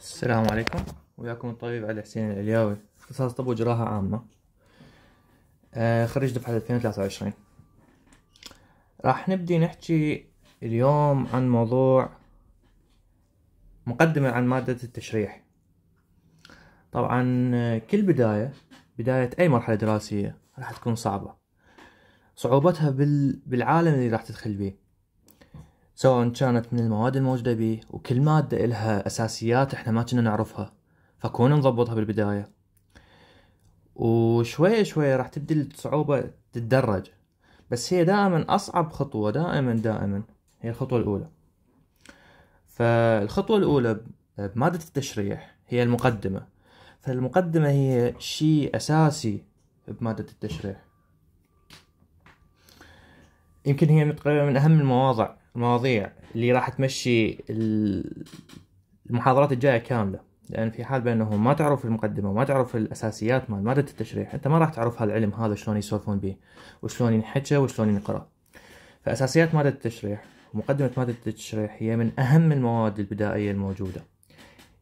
السلام عليكم وياكم الطبيب علي حسين العلياوي اختصاص طب وجراحة عامة خريج دفعة 2023 راح نبدي نحكي اليوم عن موضوع مقدمة عن مادة التشريح طبعا كل بداية بداية أي مرحلة دراسية راح تكون صعبة صعوبتها بالعالم اللي راح تدخل بيه سواء كانت من المواد الموجودة به وكل مادة إلها أساسيات إحنا ما كنا نعرفها فكون نضبطها بالبداية وشوي شوي راح تبدي الصعوبة تتدرج بس هي دائما أصعب خطوة دائما دائما هي الخطوة الأولى فالخطوة الأولى بمادة التشريح هي المقدمة فالمقدمة هي شيء أساسي بمادة التشريح يمكن هي متقربة من أهم المواضع المواضيع اللي راح تمشي المحاضرات الجايه كامله لان يعني في حال بانه ما تعرف المقدمه وما تعرف الاساسيات مال ماده التشريح انت ما راح تعرف هالعلم هذا شلون يسولفون به وشلون ينحكى وشلون ينقرا فاساسيات ماده التشريح ومقدمه ماده التشريح هي من اهم المواد البدائيه الموجوده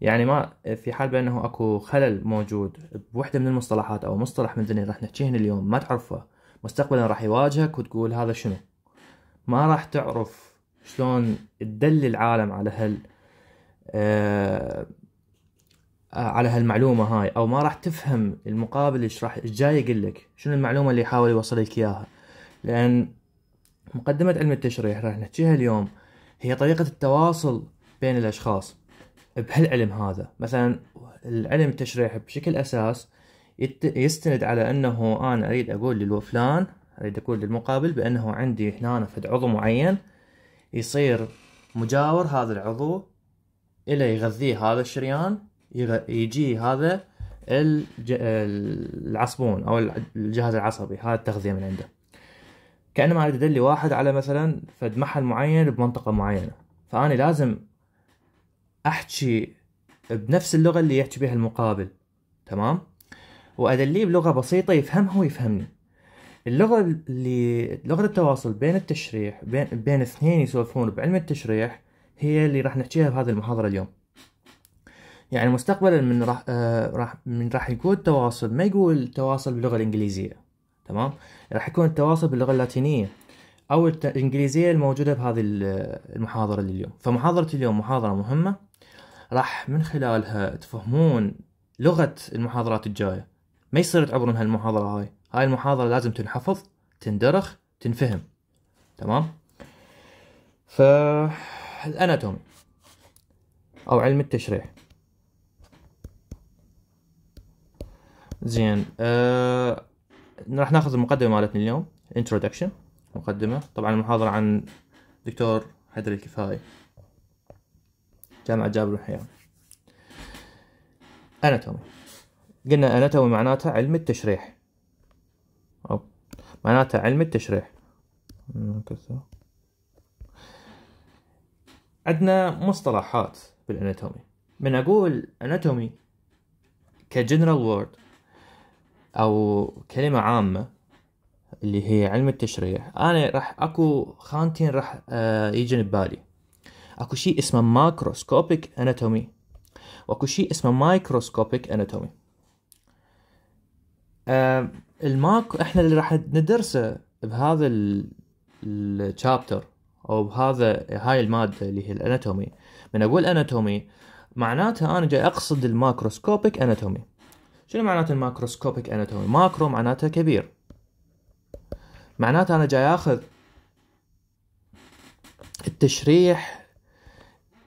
يعني ما في حال بانه اكو خلل موجود بوحده من المصطلحات او مصطلح من ذني راح نحكيهن اليوم ما تعرفه مستقبلا راح يواجهك وتقول هذا شنو ما راح تعرف شلون تدل العالم على هال آه، آه، على هالمعلومه هاي او ما راح تفهم المقابل ايش راح جاي يقول لك شنو المعلومه اللي يحاول يوصل لك اياها لان مقدمه علم التشريح راح نحكيها اليوم هي طريقه التواصل بين الاشخاص بهالعلم هذا مثلا العلم التشريح بشكل اساس يستند على انه انا اريد اقول للفلان اريد اقول للمقابل بانه عندي هنا فد عضو معين يصير مجاور هذا العضو إلى يغذيه هذا الشريان يجي هذا العصبون او الجهاز العصبي هذا التغذيه من عنده كانما اريد ادلي واحد على مثلا فد محل معين بمنطقه معينه فاني لازم احكي بنفس اللغه اللي يحكي بها المقابل تمام وادليه بلغه بسيطه يفهمها ويفهمني اللغه اللي لغه التواصل بين التشريح بين بين اثنين يسولفون بعلم التشريح هي اللي راح نحكيها بهذه المحاضره اليوم يعني مستقبلا من راح آه، راح من راح يكون التواصل ما يقول تواصل باللغه الانجليزيه تمام راح يكون التواصل باللغه اللاتينيه او الانجليزيه الموجوده بهذه المحاضره لليوم فمحاضره اليوم محاضره مهمه راح من خلالها تفهمون لغه المحاضرات الجايه ما يصير تعبرون هالمحاضره هاي هاي المحاضرة لازم تنحفظ تندرخ تنفهم تمام فالاناتومي او علم التشريح زين آه... راح ناخذ المقدمه مالتنا اليوم introduction مقدمه طبعا المحاضره عن دكتور حيدر الكفاي جامعه جابر الحياه اناتومي قلنا اناتومي معناتها علم التشريح معناتها علم التشريح عندنا مصطلحات بالاناتومي من اقول اناتومي كجنرال وورد او كلمه عامه اللي هي علم التشريح انا راح اكو خانتين راح آه، يجن ببالي اكو شيء اسمه ماكروسكوبيك اناتومي واكو شيء اسمه مايكروسكوبيك اناتومي آه، الماكو احنا اللي راح ندرسه بهذا الشابتر او بهذا هاي الماده اللي هي الاناتومي من اقول اناتومي معناتها انا جاي اقصد الماكروسكوبيك اناتومي شنو معناته الماكروسكوبيك اناتومي ماكرو معناتها كبير معناته انا جاي اخذ التشريح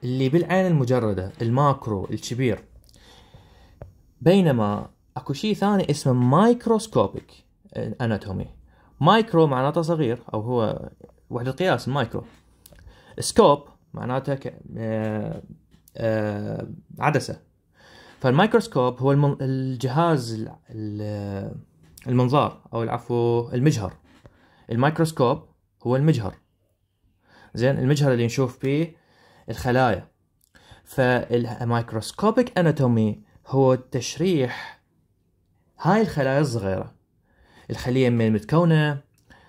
اللي بالعين المجرده الماكرو الكبير بينما اكو شيء ثاني اسمه مايكروسكوبيك اناتومي مايكرو معناته صغير او هو وحده قياس مايكرو سكوب معناته ك... آه... آه... عدسه فالمايكروسكوب هو المن... الجهاز ال... المنظار او العفو المجهر الميكروسكوب هو المجهر زين المجهر اللي نشوف فيه الخلايا فالمايكروسكوبيك اناتومي هو تشريح هاي الخلايا الصغيرة الخلية من متكونة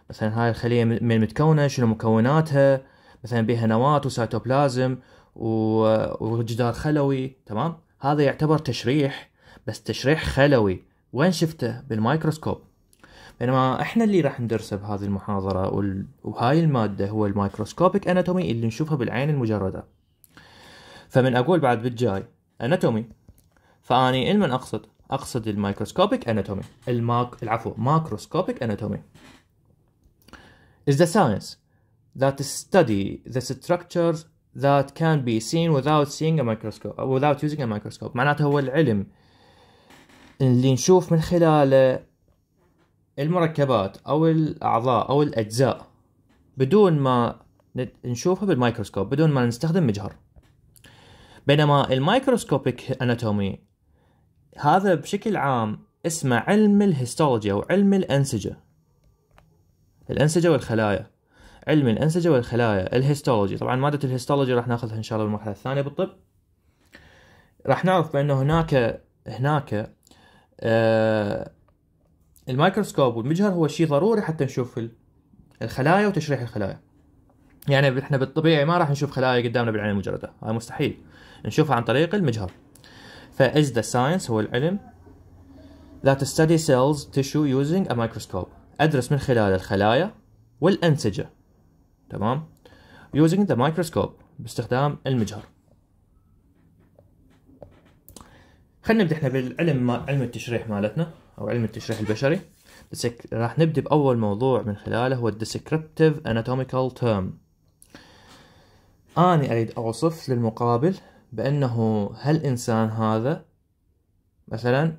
مثلا هاي الخلية من متكونة شنو مكوناتها مثلا بها نواة وسيتوبلازم وجدار خلوي تمام هذا يعتبر تشريح بس تشريح خلوي وين شفته بالمايكروسكوب بينما احنا اللي راح ندرسه بهذه المحاضرة وهاي المادة هو المايكروسكوبك اناتومي اللي نشوفها بالعين المجردة فمن اقول بعد بالجاي اناتومي فاني المن اقصد اقصد الميكروسكوبيك اناتومي الماك العفو ماكروسكوبيك اناتومي is the science that study the structures that can be seen without seeing a microscope without using a microscope معناته هو العلم اللي نشوف من خلاله المركبات او الاعضاء او الاجزاء بدون ما نشوفها بالميكروسكوب بدون ما نستخدم مجهر بينما الميكروسكوبيك اناتومي هذا بشكل عام اسمه علم الهيستولوجي أو علم الأنسجة الأنسجة والخلايا علم الأنسجة والخلايا الهيستولوجي طبعا مادة الهيستولوجي راح ناخذها إن شاء الله بالمرحلة الثانية بالطب راح نعرف بأنه هناك هناك آه الميكروسكوب والمجهر هو شيء ضروري حتى نشوف الخلايا وتشريح الخلايا يعني احنا بالطبيعي ما راح نشوف خلايا قدامنا بالعين المجرده هاي مستحيل نشوفها عن طريق المجهر فإز ذا ساينس هو العلم that study cells tissue using a microscope أدرس من خلال الخلايا والأنسجة تمام using the microscope باستخدام المجهر خلينا نبدأ احنا بالعلم ما علم التشريح مالتنا أو علم التشريح البشري دسك... راح نبدأ بأول موضوع من خلاله هو descriptive anatomical term اني أريد أوصف للمقابل بأنه هالإنسان هذا مثلا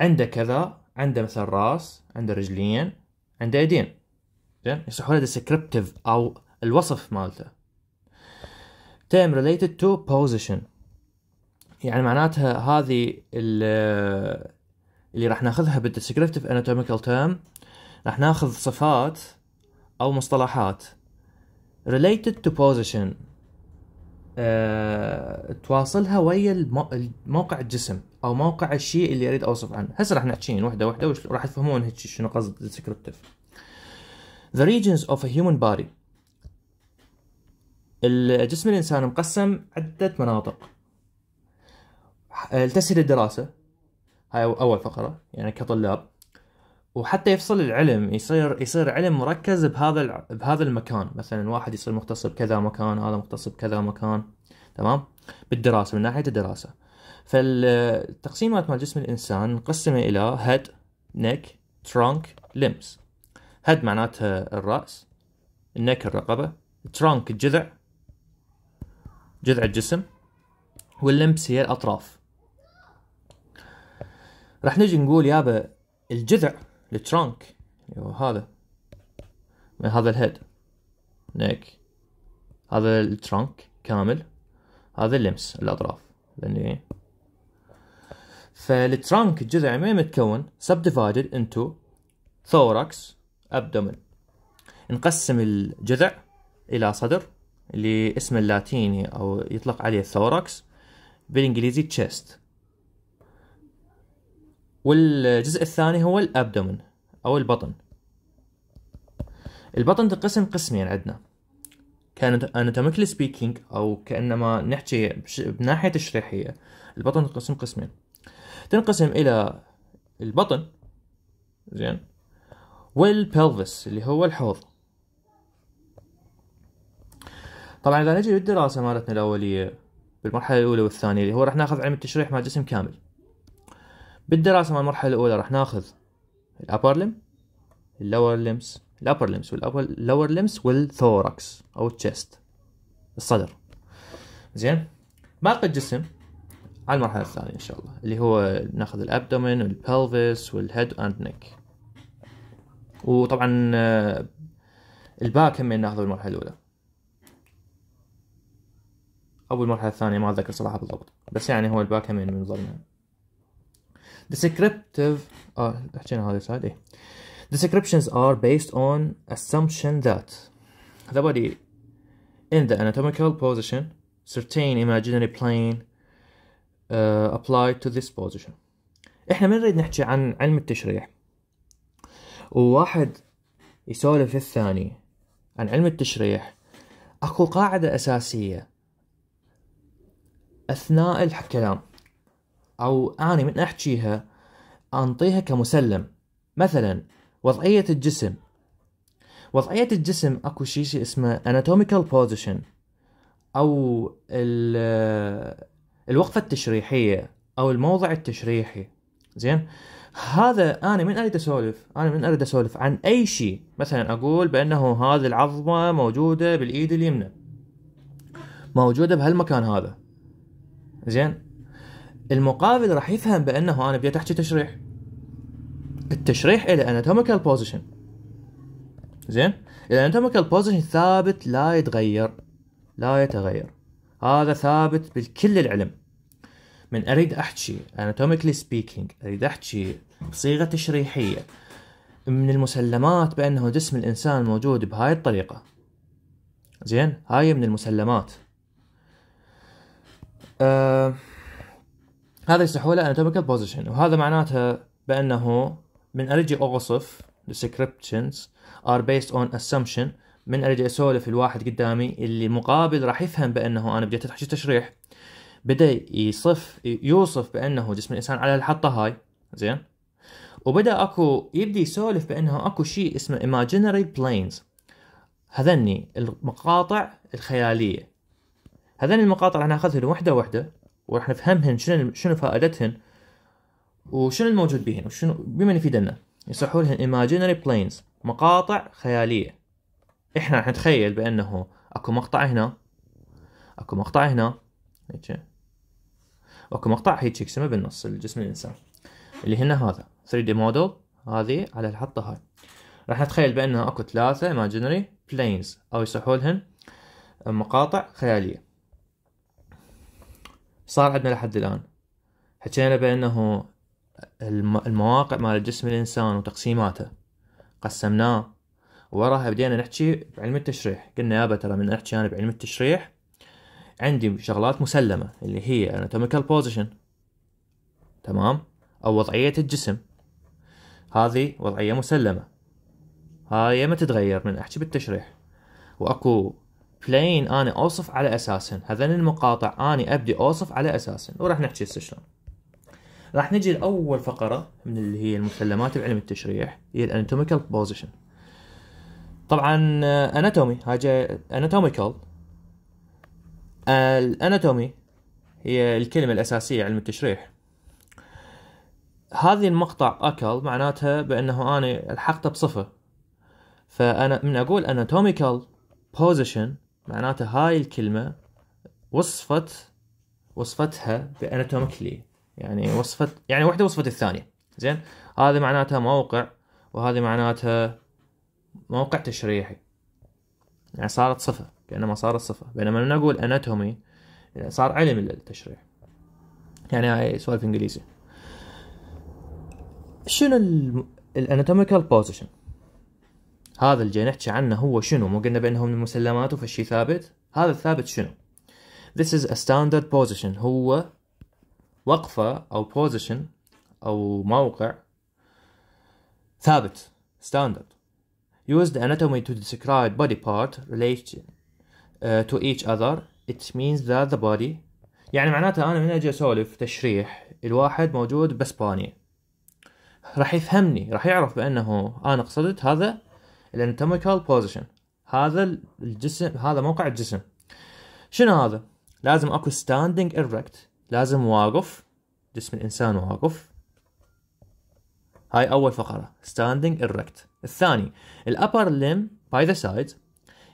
عنده كذا عنده مثلا راس عنده رجلين عنده يدين زين يصيح له descriptive أو الوصف مالته term related to position يعني معناتها هذه اللي راح ناخذها بالديسكريبتيف اناتوميكال تيرم راح ناخذ صفات او مصطلحات related to position آه، تواصلها ويا موقع الجسم او موقع الشيء اللي اريد اوصف عنه هسه راح نحكي وحده وحده وراح تفهمون هيك شنو قصد descriptive the regions of a human body الجسم الانسان مقسم عده مناطق التسهيل الدراسه هاي اول فقره يعني كطلاب وحتى يفصل العلم يصير يصير علم مركز بهذا بهذا المكان مثلا واحد يصير مختص بكذا مكان هذا مختص بكذا مكان تمام بالدراسه من ناحيه الدراسه فالتقسيمات مال جسم الانسان مقسمه الى هيد نيك ترانك لمس هيد معناتها الراس النك الرقبه ترانك الجذع جذع الجسم واللمس هي الاطراف راح نجي نقول يابا الجذع الترنك أيوة، هذا من هذا الهيد نيك هذا الترنك كامل هذا اللمس الاطراف لاني فالترنك الجذع ما متكون سب ديفايدد انتو ثوركس ابدومن نقسم الجذع الى صدر اللي اسمه اللاتيني او يطلق عليه الثوركس بالانجليزي تشيست والجزء الثاني هو الابدومن او البطن البطن تنقسم قسمين عندنا كان اناتوميكلي سبيكينج او كانما نحكي بناحيه تشريحيه البطن تنقسم قسمين تنقسم الى البطن زين والبلفس اللي هو الحوض طبعا اذا نجي للدراسه مالتنا الاوليه بالمرحله الاولى والثانيه اللي هو راح ناخذ علم التشريح مع جسم كامل بالدراسة مال المرحلة الأولى راح ناخذ الأبر لم اللور لمس الأبر لمس واللور لمس والثوركس أو التشست الصدر زين باقي الجسم على المرحلة الثانية إن شاء الله اللي هو ناخذ الأبدومين والبلفس والهيد أند نيك وطبعا آه، الباك هم ناخذه بالمرحله الأولى أو المرحلة الثانية ما أتذكر صراحة بالضبط بس يعني هو الباك هم من ضمنها descriptive اه حكينا هذا descriptions are based on assumption that the body in the anatomical position certain imaginary plane uh, applied to this position احنا ما نريد نحكي عن علم التشريح وواحد يسولف الثاني عن علم التشريح اكو قاعدة اساسية اثناء الكلام أو أني من أحكيها أنطيها كمسلم مثلا وضعية الجسم وضعية الجسم أكو شيء شي اسمه anatomical position أو آه، الوقفة التشريحية أو الموضع التشريحي زين هذا انا من اريد اسولف انا من اريد اسولف عن اي شيء مثلا اقول بانه هذه العظمه موجوده بالايد اليمنى موجوده بهالمكان هذا زين المقابل راح يفهم بانه انا بديت احكي تشريح التشريح الى اناتوميكال بوزيشن زين الاناتوميكال بوزيشن ثابت لا يتغير لا يتغير هذا ثابت بكل العلم من اريد احكي اناتوميكلي سبيكينج اريد احكي بصيغه تشريحيه من المسلمات بانه جسم الانسان موجود بهاي الطريقه زين هاي من المسلمات أه هذا يصيحوا له anatomical position وهذا معناته بأنه من أرجي أوصف descriptions are based on assumption من أرجي أسولف الواحد قدامي اللي مقابل راح يفهم بأنه أنا بديت أحكي تشريح بدأ يصف يوصف بأنه جسم الإنسان على الحطة هاي زين وبدأ أكو يبدي يسولف بأنه أكو شيء اسمه imaginary planes هذني المقاطع الخيالية هذني المقاطع راح ناخذهم وحدة وحدة وراح نفهمهن شنو شنو فائدتهن وشنو الموجود بهن وشنو بمن يفيدنا يصحوا لهن imaginary planes مقاطع خياليه احنا راح نتخيل بانه اكو مقطع هنا اكو مقطع هنا هيك اكو مقطع هيك يسمى بالنص الجسم الانسان اللي هنا هذا 3 دي موديل هذه على الحطه هاي راح نتخيل بانه اكو ثلاثه imaginary planes او يصحوا لهن مقاطع خياليه صار عندنا لحد الآن حكينا بأنه المواقع مال جسم الإنسان وتقسيماته قسمناه وراها بدينا نحكي بعلم التشريح قلنا يابا ترى من أحكي أنا بعلم التشريح عندي شغلات مسلمة اللي هي anatomical position تمام أو وضعية الجسم هذه وضعية مسلمة هاي ما تتغير من أحكي بالتشريح وأكو بلين أنا أوصف على اساسهم هذين المقاطع أنا أبدي أوصف على اساسهم وراح نحكي هسه شلون راح نجي لأول فقرة من اللي هي المسلمات بعلم التشريح هي الاناتوميكال بوزيشن طبعا اناتومي آه، هاي جاي اناتوميكال الاناتومي هي الكلمة الأساسية علم التشريح هذه المقطع أكل معناتها بأنه أنا الحقته بصفة فأنا من أقول اناتوميكال بوزيشن معناته هاي الكلمة وصفت وصفتها باناتوميكلي يعني وصفت يعني واحدة وصفت الثانية زين هذا معناتها موقع وهذه معناتها موقع تشريحي يعني صارت صفة كأنما صارت صفة بينما لما نقول اناتومي يعني صار علم التشريح يعني هاي سوالف انجليزي شنو الاناتوميكال بوزيشن هذا اللي نحكي عنه هو شنو مو قلنا بانه من المسلمات وفشي ثابت هذا الثابت شنو This is a standard position هو وقفة أو position أو موقع ثابت standard used anatomy to describe body part relation uh, to each other it means that the body يعني معناته أنا من أجي أسولف تشريح الواحد موجود بأسبانيا راح يفهمني راح يعرف بأنه أنا قصدت هذا الانتوميكال بوزيشن هذا الجسم هذا موقع الجسم شنو هذا لازم اكو ستاندينج اريكت لازم واقف جسم الانسان واقف هاي اول فقره ستاندينج اريكت الثاني الابر ليم باي ذا سايد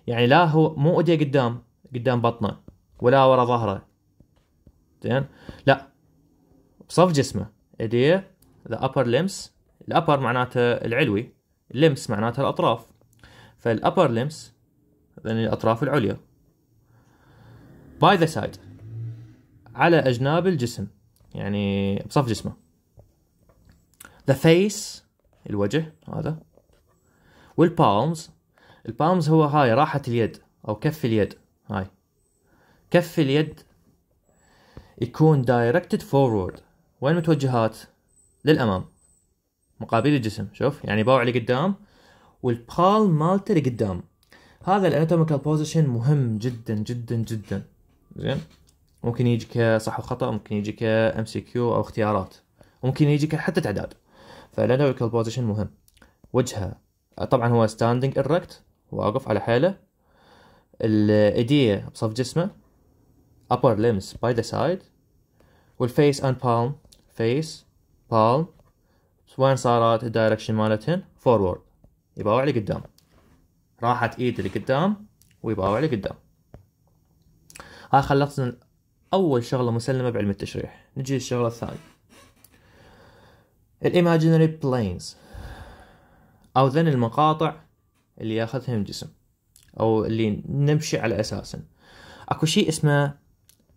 يعني لا هو مو ايديه قدام قدام بطنه ولا ورا ظهره زين لا بصف جسمه ايديه ذا ابر ليمز الابر معناته العلوي لمس معناتها الأطراف فالأبر لمس يعني الأطراف العليا باي ذا سايد على أجناب الجسم يعني بصف جسمه ذا فيس الوجه هذا والبالمز البالمز هو هاي راحة اليد أو كف اليد هاي كف اليد يكون directed forward وين متوجهات للأمام مقابيل الجسم شوف يعني اللي لقدام والبال مالته لقدام هذا الاناتوميكال بوزيشن مهم جدا جدا جدا زين ممكن يجي كصح وخطا ممكن يجي كام سي كيو او اختيارات ممكن يجي حتى تعداد فالاناتوميكال بوزيشن مهم وجهه طبعا هو ستاندنج اركت واقف على حاله الايديه بصف جسمه upper limbs by the side والفيس and palm face palm وين صارت الدايركشن مالتهن فورورد يباوع لقدام راحت ايدي لقدام ويباوع لقدام هاي خلصنا اول شغله مسلمه بعلم التشريح نجي للشغله الثانيه الايماجينري بلينز او ذن المقاطع اللي ياخذهم الجسم او اللي نمشي على اساسه اكو شيء اسمه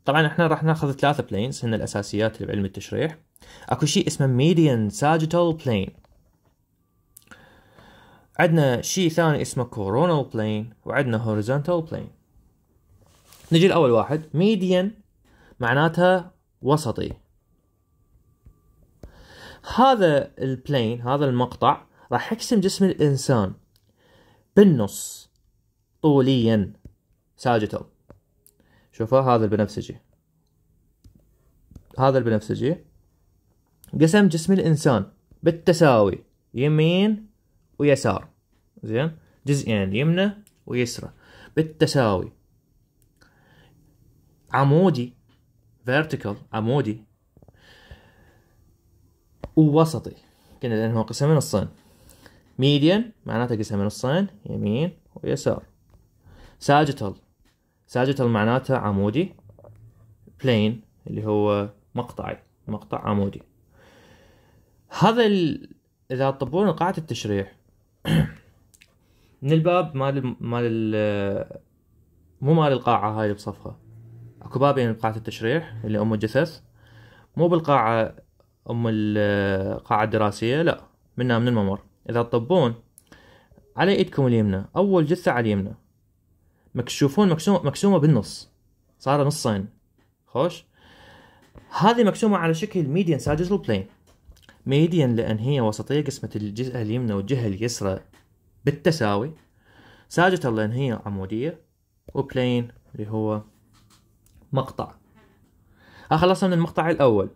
طبعا احنا راح ناخذ ثلاثة بلينز هن الاساسيات اللي بعلم التشريح اكو شيء اسمه ميديان ساجيتال بلين عندنا شيء ثاني اسمه كورونال بلين وعندنا هوريزونتال بلين نجي لاول واحد ميديان معناتها وسطي هذا البلين هذا المقطع راح يقسم جسم الانسان بالنص طوليا ساجيتال شوفوا هذا البنفسجي هذا البنفسجي قسم جسم الإنسان بالتساوي يمين ويسار زين جزئين يمنى ويسرى بالتساوي عمودي vertical عمودي ووسطي كنا لأنه قسم من الصين ميديان معناته قسم من الصين يمين ويسار ساجيتال ساجيتال معناته عمودي بلين اللي هو مقطعي مقطع عمودي هذا ال... اذا تطبون قاعة التشريح من الباب مال مال ال... مو مال القاعة هاي بصفها اكو بابين يعني بقاعة التشريح اللي ام الجثث مو بالقاعة ام القاعة الدراسية لا منها من الممر اذا تطبون على ايدكم اليمنى اول جثة على اليمنى مكشوفون مكسومه مكسومه بالنص صار نصين خوش هذه مكسومه على شكل ميديان ساجيتال بلين ميديان لان هي وسطيه قسمه الجهه اليمنى والجهه اليسرى بالتساوي ساجيتال لان هي عموديه وبلين اللي هو مقطع ها خلصنا من المقطع الاول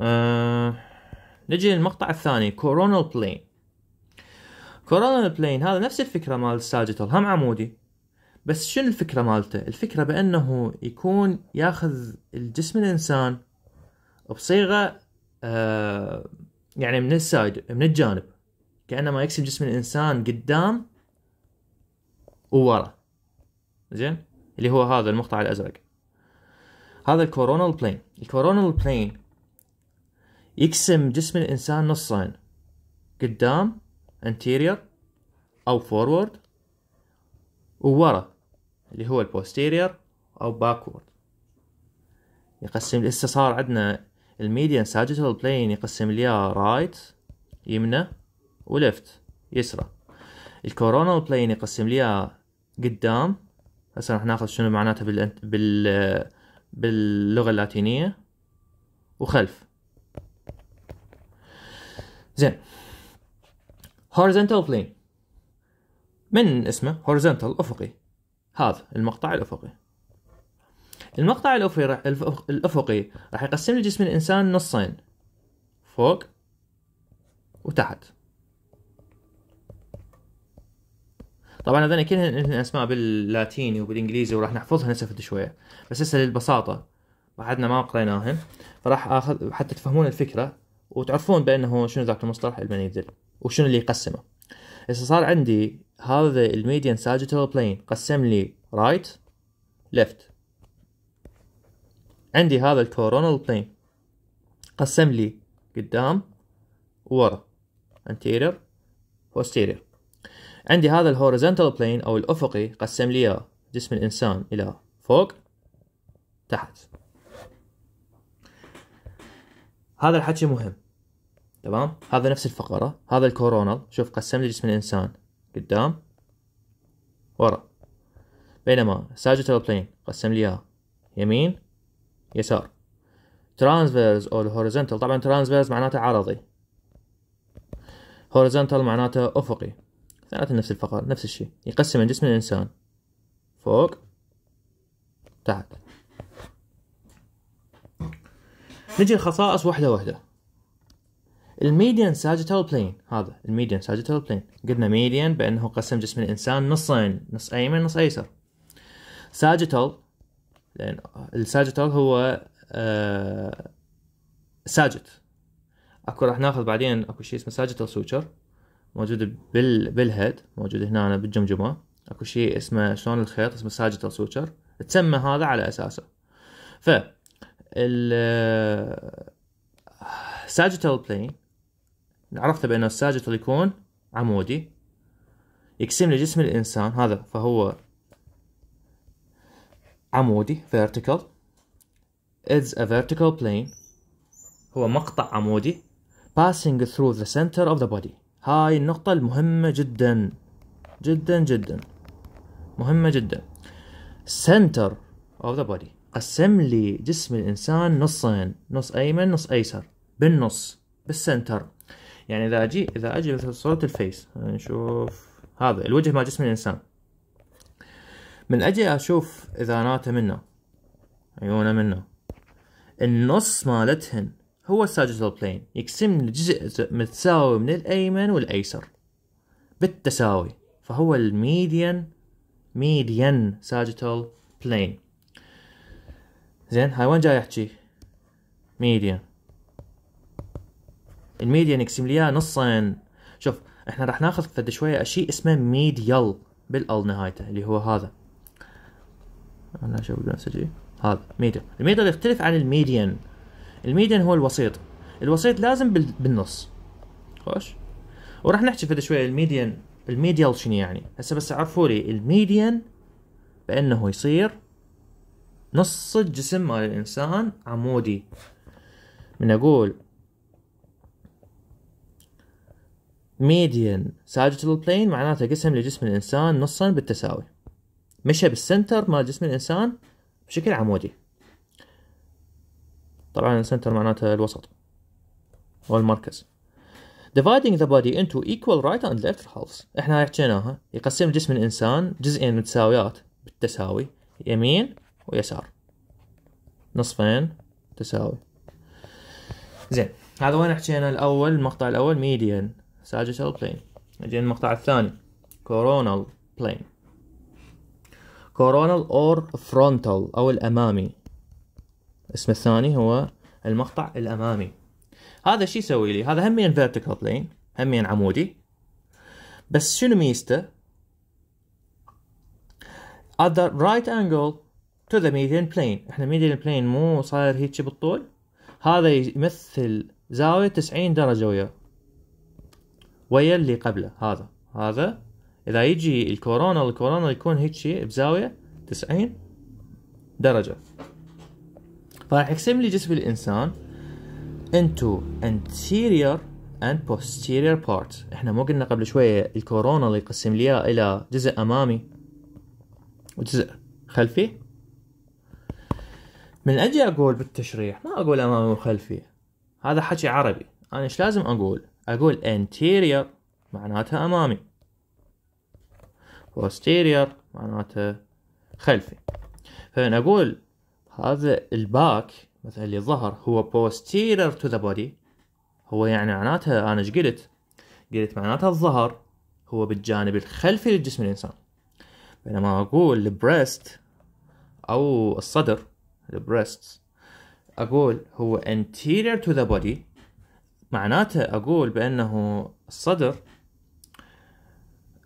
آه... نجي للمقطع الثاني كورونال بلين كورونا بلين هذا نفس الفكره مال ساجيتال هم عمودي بس شنو الفكره مالته الفكره بانه يكون ياخذ الجسم الانسان بصيغه آه يعني من السايد من الجانب كانما يقسم جسم الانسان قدام وورا زين اللي هو هذا المقطع الازرق هذا الكورونال بلين الكورونال بلين يقسم جسم الانسان نصين قدام anterior أو forward وورا اللي هو posterior أو backward يقسم لسه صار عندنا الميديان ساجيتال بلين يقسم ليا رايت يمنى وليفت يسرى الكورونال بلين يقسم ليا قدام هسه راح ناخذ شنو معناتها بال بال باللغه اللاتينيه وخلف زين horizontal plane من اسمه horizontal أفقي هذا المقطع الأفقي المقطع الأفقي راح الأفقي راح يقسم لجسم الإنسان نصين فوق وتحت طبعا هذول كلهن اسماء باللاتيني وبالانجليزي وراح نحفظها هسه شويه بس هسه للبساطه بعدنا ما قريناهن فراح اخذ حتى تفهمون الفكره وتعرفون بانه شنو ذاك المصطلح المنيزل وشنو اللي يقسمه اذا صار عندي هذا الميديان ساجيتال بلين قسم لي رايت right, ليفت عندي هذا الكورونال بلين قسم لي قدام ورا anterior posterior عندي هذا الهوريزونتال بلين او الافقي قسم لي جسم الانسان الى فوق تحت هذا الحكي مهم تمام هذا نفس الفقرة هذا الكورونا شوف قسم لي جسم الإنسان قدام ورا بينما ساجيتال بلين قسم لي اياها يمين يسار ترانسفيرز أو هوريزونتال طبعا ترانسفيرز معناته عرضي هوريزونتال معناته أفقي ثلاثة نفس الفقرة نفس الشيء يقسم جسم الإنسان فوق تحت نجي الخصائص واحدة واحدة الميديان ساجيتال بلين هذا الميديان ساجيتال بلين قلنا ميديان بانه قسم جسم الانسان نصين نص ايمن نص ايسر ساجيتال لان الساجيتال هو آه ساجت اكو راح ناخذ بعدين اكو شيء اسمه ساجيتال سوتشر موجود بال بالهيد موجود هنا أنا بالجمجمه اكو شيء اسمه شلون الخيط اسمه ساجيتال سوتشر تسمى هذا على اساسه ف ال آه، ساجيتال بلين عرفت بأن الساجيتال يكون عمودي يقسم لجسم الإنسان هذا فهو عمودي vertical is a vertical plane هو مقطع عمودي passing through the center of the body هاي النقطة المهمة جدا جدا جدا مهمة جدا center of the body قسم لي جسم الإنسان نصين نص أيمن نص أيسر بالنص بالسنتر يعني اذا اجي اذا اجي مثلا صورة الفيس نشوف هذا الوجه مال جسم الانسان من اجي اشوف اذاناته منه عيونه منه النص مالتهن هو الساجيتال بلين يقسم الجزء متساوي من الايمن والايسر بالتساوي فهو الميديان ميديان ساجيتال بلين زين هاي وين جاي احكي ميديان الميديا نقسم ليها نصين شوف احنا راح ناخذ فد شويه شيء اسمه ميديال بالال نهايته اللي هو هذا انا اشوف بنفسجي هذا ميديال الميديال يختلف عن الميديان الميديان هو الوسيط الوسيط لازم بالنص خوش وراح نحكي فد شويه الميديان الميديال شنو يعني هسه بس عرفوا لي الميديان بانه يصير نص الجسم مال الانسان عمودي من اقول ميديان ساجيتال بلين معناته قسم لجسم الانسان نصا بالتساوي مشى بالسنتر مال جسم الانسان بشكل عمودي طبعا السنتر معناته الوسط او المركز dividing the body into equal right and left halves احنا هاي حكيناها يقسم جسم الانسان جزئين متساويات بالتساوي يمين ويسار نصفين تساوي زين هذا وين حكينا الاول المقطع الاول ميديان sagittal plane نجي المقطع الثاني coronal plane coronal or frontal أو الأمامي اسم الثاني هو المقطع الأمامي هذا شو يسوي لي هذا همين vertical plane همين عمودي بس شنو ميزته at the right angle to the median plane احنا median plane مو صاير هيك بالطول هذا يمثل زاوية 90 درجة وياه ويا اللي قبله هذا هذا اذا يجي الكورونا الكورونا يكون هيك شيء بزاويه 90 درجه فراح يقسم لي جسم الانسان into anterior and posterior parts احنا مو قلنا قبل شويه الكورونا اللي يقسم لي الى جزء امامي وجزء خلفي من اجي اقول بالتشريح ما اقول امامي وخلفي هذا حكي عربي انا ايش لازم اقول أقول anterior معناتها أمامي posterior معناتها خلفي فمن أقول هذا الباك مثلا اللي ظهر هو posterior to the body هو يعني معناتها أنا إيش قلت؟ قلت معناتها الظهر هو بالجانب الخلفي لجسم الإنسان بينما أقول breast أو الصدر البريست أقول هو anterior to the body معناته أقول بأنه الصدر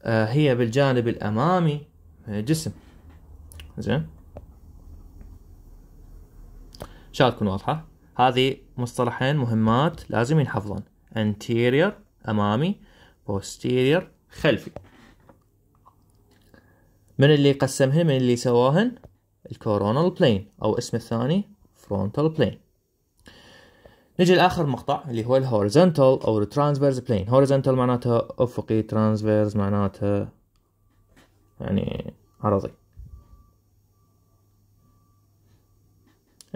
آه، هي بالجانب الأمامي من الجسم زين إن شاء الله تكون واضحة هذه مصطلحين مهمات لازم ينحفظون anterior أمامي posterior خلفي من اللي قسمهن من اللي سواهن الكورونال بلين أو اسم الثاني frontal plane نجي لاخر مقطع اللي هو الهوريزونتال او الترانسفيرز بلين هوريزونتال معناتها افقي ترانسفيرز معناتها يعني عرضي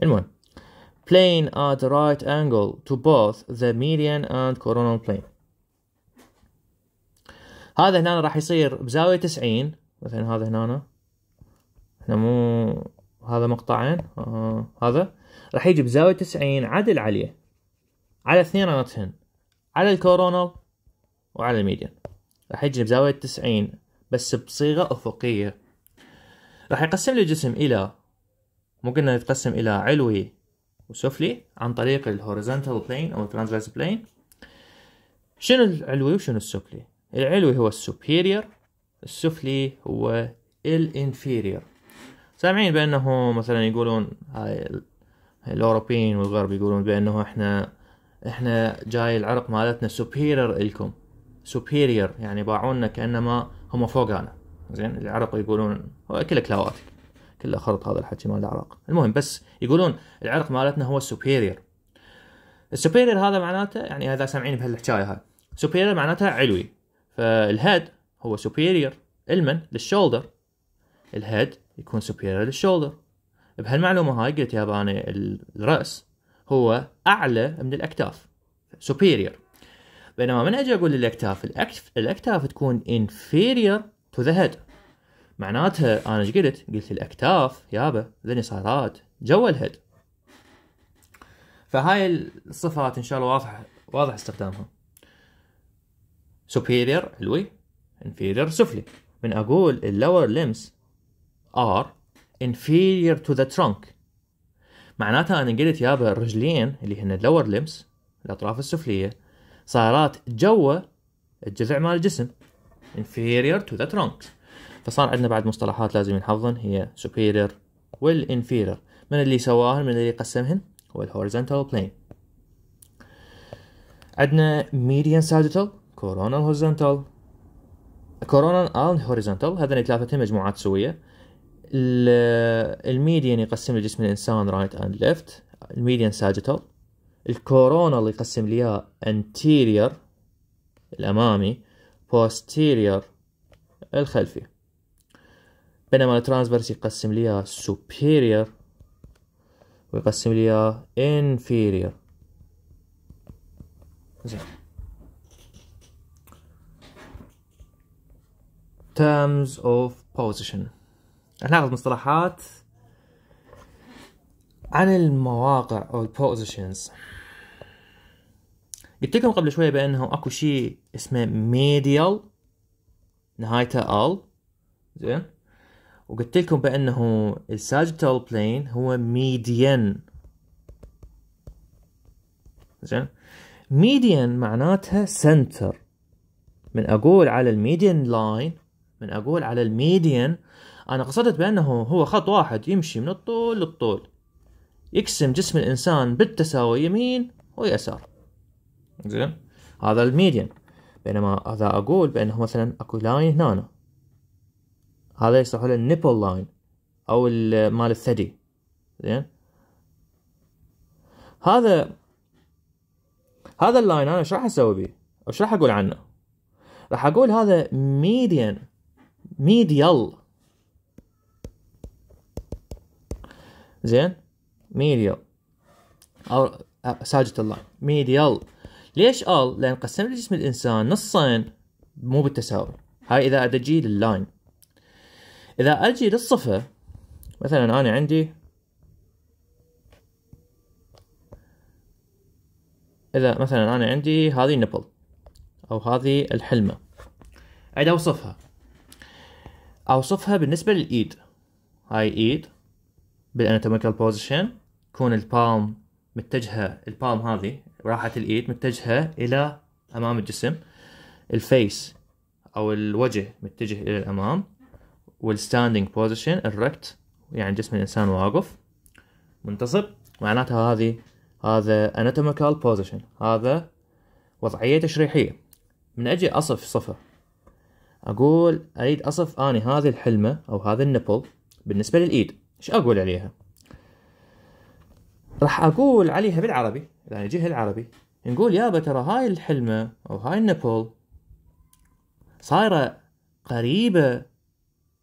المهم plane at right angle to both the median and coronal plane هذا هنا راح يصير بزاوية 90 مثلا هذا هنا احنا مو هذا مقطعين آه هذا راح يجي بزاوية 90 عدل عليه على اثنين اثنيناتهن على الكورونال وعلى الميديان راح يجي بزاوية 90 بس بصيغة أفقية راح يقسم لي الجسم إلى مو قلنا يتقسم إلى علوي وسفلي عن طريق الهوريزونتال بلين أو transverse بلين شنو العلوي وشنو السفلي العلوي هو السوبيريور السفلي هو الانفيريور سامعين بأنه مثلا يقولون هاي الأوروبيين والغرب يقولون بأنه احنا احنا جاي العرق مالتنا سوبيرير الكم سوبيرير يعني باعونا كانما هم فوقنا زين العرق يقولون هو كله كلاواتي كله خرط هذا الحكي مال العراق المهم بس يقولون العرق مالتنا هو السوبيرير السوبيرير هذا معناته يعني اذا سامعين بهالحكايه هاي سوبيرير معناتها علوي فالهيد هو سوبيرير المن للشولدر الهيد يكون سوبيرير للشولدر بهالمعلومه هاي قلت يا باني الراس هو اعلى من الاكتاف superior بينما من اجي اقول الاكتاف الاكتاف, الأكتاف تكون inferior to the head معناتها انا ايش قلت؟ قلت الاكتاف يابا ذني صارات جوا الهيد فهاي الصفات ان شاء الله واضح واضح استخدامها superior علوي inferior سفلي من اقول اللور limbs are inferior to the trunk معناتها انا قلت يابا الرجلين اللي هن اللور لمس الاطراف السفليه صارت جوا الجذع مال الجسم inferior to the trunk فصار عندنا بعد مصطلحات لازم نحفظهم هي superior والinferior من اللي سواهن من اللي قسمهن هو الهوريزونتال plane عندنا median sagittal coronal horizontal coronal and horizontal هذني ثلاثتهم مجموعات سويه الميديان يقسم لجسم الانسان رايت اند ليفت الميديان ساجيتال الكورونا اللي يقسم ليها انتيرير الامامي بوستيرير الخلفي بينما الترانسفيرس يقسم ليها سوبيرير ويقسم لي inferior زين terms of position نلاحظ مصطلحات عن المواقع او البوزيشنز قلت لكم قبل شويه بانه اكو شيء اسمه ميديال نهايته ال زين وقلت لكم بانه الساجيتال بلين هو ميديان زين ميديان معناتها سنتر من اقول على الميديان لاين من اقول على الميديان أنا قصدت بأنه هو خط واحد يمشي من الطول للطول يقسم جسم الإنسان بالتساوي يمين ويسار زين هذا الميديان بينما اذا أقول بأنه مثلا أكو لاين هنا هذا يصلح له النيبل لاين أو مال الثدي زين هذا هذا اللاين أنا شو راح أسوي به؟ وش راح أقول عنه؟ راح أقول هذا ميديان ميديال زين ميديال او ساجت اللاين ميديال ليش ال؟ لان قسمت جسم الانسان نصين مو بالتساوي هاي اذا اجي لللاين اذا اجي للصفه مثلا انا عندي اذا مثلا انا عندي هذه النبل او هذه الحلمه عد اوصفها اوصفها بالنسبه للايد هاي ايد بالاناتوميكال بوزيشن يكون البالم متجهه البالم هذه راحه الايد متجهه الى امام الجسم الفيس او الوجه متجه الى الامام والستاندنج بوزيشن الركت يعني جسم الانسان واقف منتصب معناتها هذه هذا اناتوميكال بوزيشن هذا وضعيه تشريحيه من اجي اصف صفه اقول اريد اصف اني هذه الحلمه او هذا النبل بالنسبه للايد ايش اقول عليها؟ راح اقول عليها بالعربي يعني نجيها العربي نقول يابا ترى هاي الحلمه او هاي النبول صايره قريبه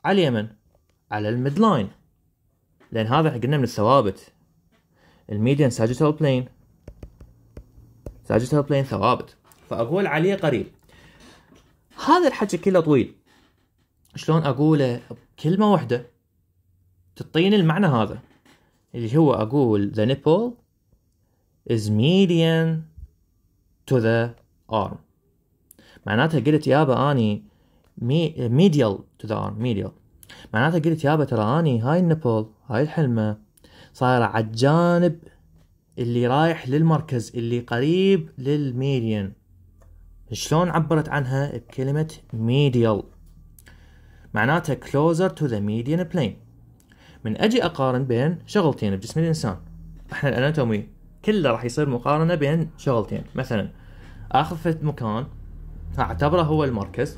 على اليمن على الميدلاين لان هذا حقنا من الثوابت الميديان ساجيتال بلين ساجيتال بلين ثوابت فاقول عليه قريب هذا الحكي كله طويل شلون اقوله بكلمه واحده تعطيني المعنى هذا اللي هو اقول the nipple is median to the arm معناتها قلت يابا اني medial to the arm medial معناتها قلت يابا ترى اني هاي النبل هاي الحلمه صايره على الجانب اللي رايح للمركز اللي قريب للميديان شلون عبرت عنها بكلمه medial معناتها closer to the median plane من اجي اقارن بين شغلتين بجسم الانسان احنا الاناتومي كله راح يصير مقارنه بين شغلتين مثلا اخذ فت مكان اعتبره هو المركز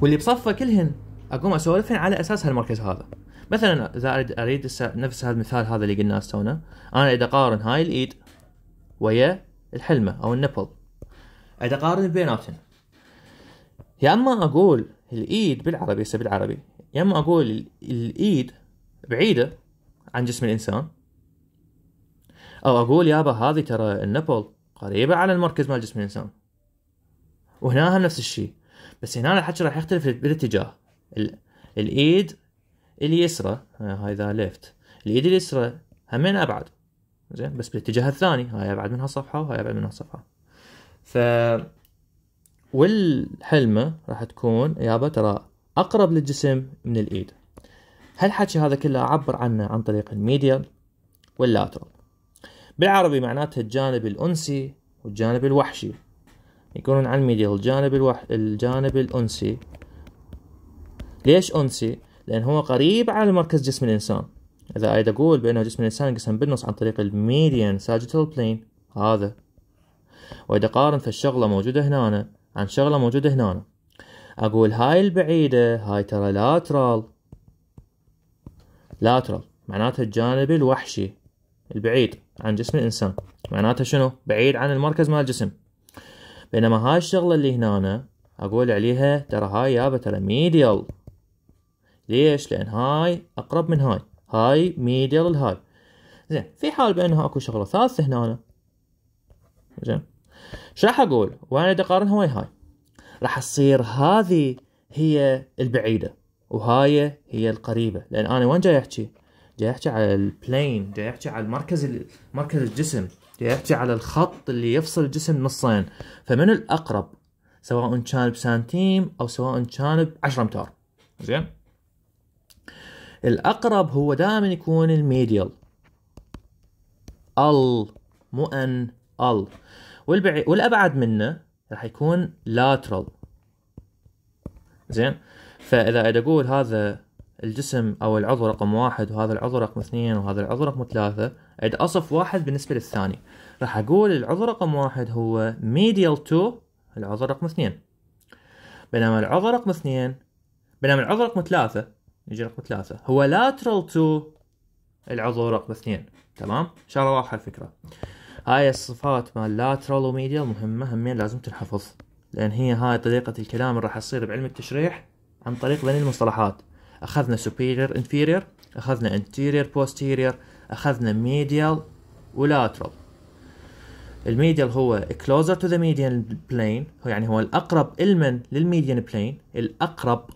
واللي بصفه كلهن اقوم اسولفهن على اساس هالمركز هذا مثلا اذا اريد اريد نفس هذا المثال هذا اللي قلناه تونا انا اذا اقارن هاي الايد ويا الحلمه او النبل اذا اقارن بيناتهم يا اما اقول الايد بالعربي هسه بالعربي يا اما اقول الايد بعيده عن جسم الانسان او اقول يابا هذه ترى النبل قريبه على المركز مال جسم الانسان وهنا هم نفس الشيء بس هنا الحكي راح يختلف بالاتجاه الايد اليسرى آه، هاي ذا ليفت الايد اليسرى همين ابعد زين بس بالاتجاه الثاني هاي ابعد منها صفحه وهاي ابعد منها صفحه ف والحلمه راح تكون يابا ترى أقرب للجسم من الإيد حكي هذا كله أعبر عنه عن طريق الميديا واللاترال بالعربي معناتها الجانب الأنسي والجانب الوحشي يكونون عن الميديا الجانب الوح... الجانب الأنسي ليش أنسي؟ لأن هو قريب على مركز جسم الإنسان إذا أريد أقول بأنه جسم الإنسان انقسم بالنص عن طريق الميديان ساجيتال بلين هذا وإذا قارن فالشغلة موجودة هنا عن شغلة موجودة هنا اقول هاي البعيدة هاي ترى لاترال لاترال معناتها الجانب الوحشي البعيد عن جسم الانسان معناتها شنو بعيد عن المركز مال الجسم بينما هاي الشغله اللي هنا اقول عليها ترى هاي يابا ترى ميديال ليش لان هاي اقرب من هاي هاي ميديال الهاي زين في حال بانه اكو شغله ثالثه هنا زين شو راح اقول وانا اقارنها ويا هاي راح تصير هذه هي البعيده وهاي هي القريبه لان انا وين جاي احكي؟ جاي احكي على البلين جاي احكي على المركز مركز الجسم جاي احكي على الخط اللي يفصل الجسم نصين فمن الاقرب سواء كان بسنتيم او سواء كان ب 10 امتار زين الاقرب هو دائما يكون الميديال ال مو ان ال والبعي والابعد منه راح يكون lateral زين فاذا اريد اقول هذا الجسم او العضو رقم واحد وهذا العضو رقم اثنين وهذا العضو رقم ثلاثة اريد اصف واحد بالنسبة للثاني راح اقول العضو رقم واحد هو medial to العضو رقم اثنين بينما العضو رقم اثنين بينما العضو رقم ثلاثة يجي رقم ثلاثة هو lateral to العضو رقم اثنين تمام؟ ان شاء الله واضحة الفكرة. هاي الصفات مال lateral وميديال مهمة همين لازم تنحفظ لأن هي هاي طريقة الكلام اللي راح تصير بعلم التشريح عن طريق بني المصطلحات أخذنا superior inferior أخذنا anterior posterior أخذنا medial ولاترال الميديال هو closer to the median plane هو يعني هو الأقرب المن للميديان بلين الأقرب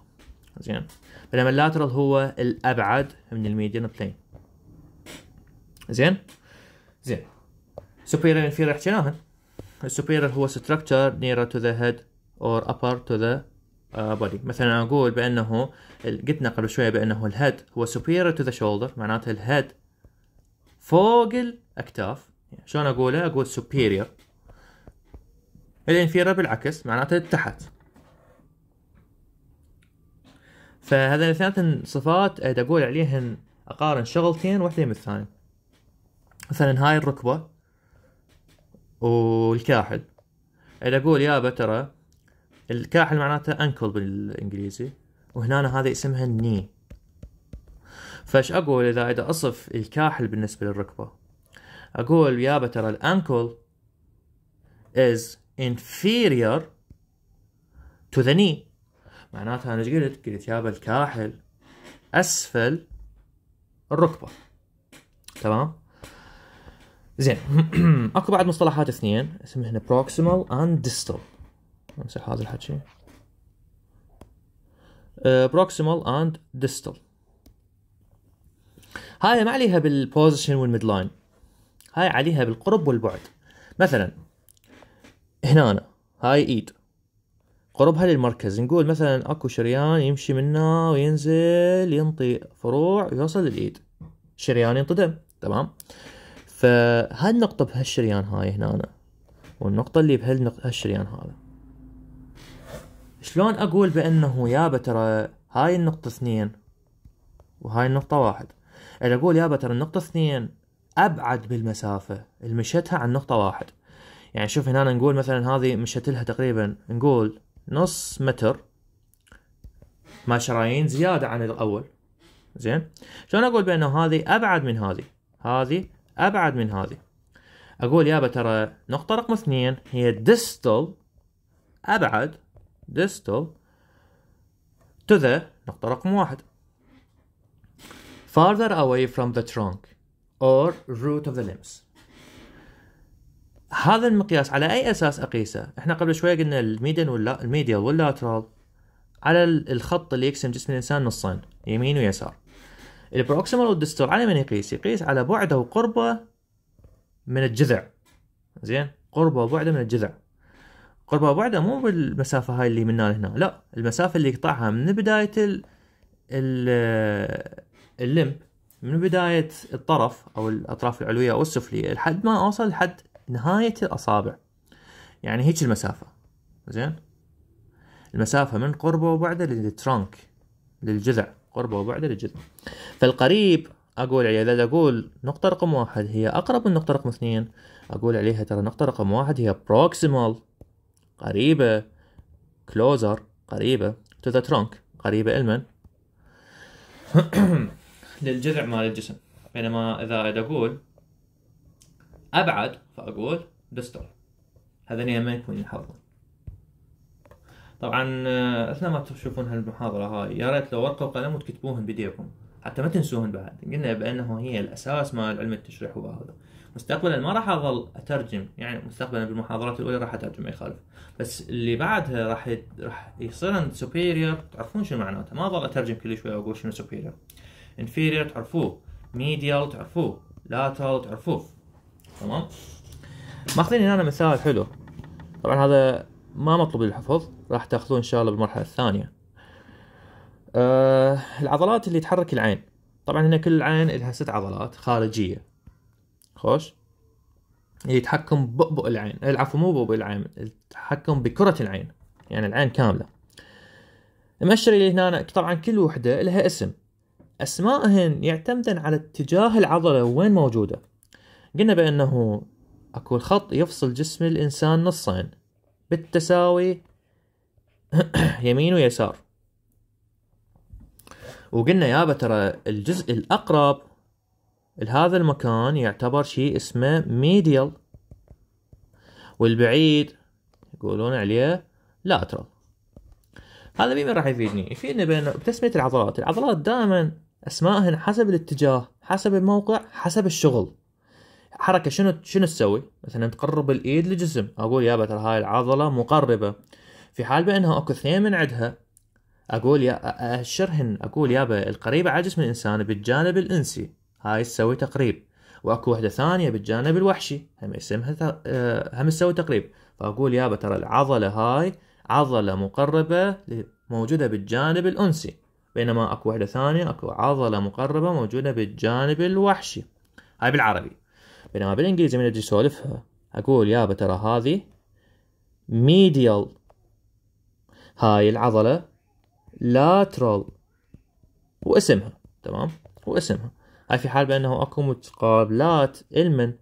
زين بينما اللاترال هو الأبعد من الميديان بلين زين زين superior inferior احتناها superior هو structure nearer to the head or upper to the uh, body مثلا اقول بانه قلتنا قبل شويه بانه الهيد هو superior to the shoulder معناته الهيد فوق الاكتاف يعني شلون اقوله اقول superior الانفيرا بالعكس معناته تحت فهذا ثلاث صفات اقول عليهن اقارن شغلتين واحده من الثانيه مثلا هاي الركبه والكاحل اذا اقول يابا ترى الكاحل معناته انكل بالانجليزي وهنا هذا اسمها ني فاش اقول اذا اذا اصف الكاحل بالنسبه للركبه اقول يابا ترى الانكل is inferior to the knee معناتها انا ايش قلت؟ قلت يابا الكاحل اسفل الركبه تمام زين اكو بعد مصطلحات اثنين هنا بروكسيمال اند ديستال امسح هذا الحكي بروكسيمال اند ديستال هاي ما عليها بالبوزيشن والميد لاين هاي عليها بالقرب والبعد مثلا هنا أنا. هاي ايد قربها للمركز نقول مثلا اكو شريان يمشي منا وينزل ينطي فروع ويوصل للايد شريان ينطي دم تمام فهالنقطة بهالشريان هاي هنا أنا. والنقطة اللي بهالشريان هذا شلون أقول بأنه يابا ترى هاي النقطة اثنين وهاي النقطة واحد إذا أقول يابا ترى النقطة اثنين أبعد بالمسافة المشتها عن نقطة واحد يعني شوف هنا نقول مثلا هذه مشت لها تقريبا نقول نص متر مع شرايين زيادة عن الأول زين شلون أقول بأنه هذه أبعد من هذه هذه أبعد من هذه أقول يابا ترى نقطة رقم اثنين هي ديستل أبعد ديستل to the نقطة رقم واحد farther away from the trunk or root of the limbs هذا المقياس على أي أساس أقيسه؟ إحنا قبل شوية قلنا الميدن واللا الميديال واللاترال على الخط اللي يقسم جسم الإنسان نصين يمين ويسار البروكسيمال والدستور على من يقيس؟ يقيس على بعده وقربه من الجذع زين قربه وبعده من الجذع قربه وبعده مو بالمسافه هاي اللي منا هنا لا المسافه اللي يقطعها من بدايه ال اللم اللمب من بدايه الطرف او الاطراف العلويه او السفليه لحد ما اوصل لحد نهايه الاصابع يعني هيك المسافه زين المسافه من قربه وبعده للترنك للجذع قرب وبعد للجذر فالقريب اقول عليه اذا اقول نقطه رقم واحد هي اقرب من نقطه رقم اثنين اقول عليها ترى نقطه رقم واحد هي proximal قريبه closer قريبه to the trunk قريبه المن للجذع مال الجسم بينما اذا اقول ابعد فاقول distal هذين ما يكون يحضر طبعا آه، اثناء ما تشوفون هالمحاضره هاي يا ريت لو ورقه وقلم وتكتبوهن بايديكم حتى ما تنسوهن بعد قلنا بانه هي الاساس مال علم التشريح وهذا مستقبلا ما راح اظل اترجم يعني مستقبلا بالمحاضرات الاولى راح اترجم ما يخالف بس اللي بعدها راح يت... راح يصير سوبيريور تعرفون شو معناته ما اظل اترجم كل شوي واقول شنو سوبيريور انفيريور تعرفوه ميديال تعرفوه لاترال تعرفوه تمام ماخذين هنا مثال حلو طبعا هذا ما مطلوب للحفظ راح تاخذوه ان شاء الله بالمرحله الثانيه آه العضلات اللي تحرك العين طبعا هنا كل عين لها ست عضلات خارجيه خوش اللي يتحكم ببؤ العين إيه، العفو مو ببؤ العين يتحكم بكره العين يعني العين كامله المؤشر اللي هنا طبعا كل وحده لها اسم اسمائهن يعتمدن على اتجاه العضله وين موجوده قلنا بانه اكو خط يفصل جسم الانسان نصين بالتساوي يمين ويسار وقلنا يابا ترى الجزء الأقرب لهذا المكان يعتبر شيء اسمه ميديال والبعيد يقولون عليه لاترال هذا بما راح يفيدني يفيدنا بين بتسمية العضلات العضلات دائما اسمائهن حسب الاتجاه حسب الموقع حسب الشغل حركه شنو شنو تسوي مثلا تقرب الايد لجسم اقول يابا ترى هاي العضله مقربه في حال بأنها أكو اثنين من عندها أقول يا اشرهن أقول يابا القريبة عجز من الانسان بالجانب الإنسي هاي تسوي تقريب واكو وحده ثانيه بالجانب الوحشي هم اسمها هم تسوي تقريب فاقول يابا ترى العضله هاي عضله مقربه موجوده بالجانب الانسي بينما اكو وحده ثانيه اكو عضله مقربه موجوده بالجانب الوحشي هاي بالعربي بينما بالانجليزي من اجي اسولفها اقول يابا ترى هذه ميديال هاي العضلة لاترال واسمها تمام واسمها هاي في حال بأنه أكو متقابلات المن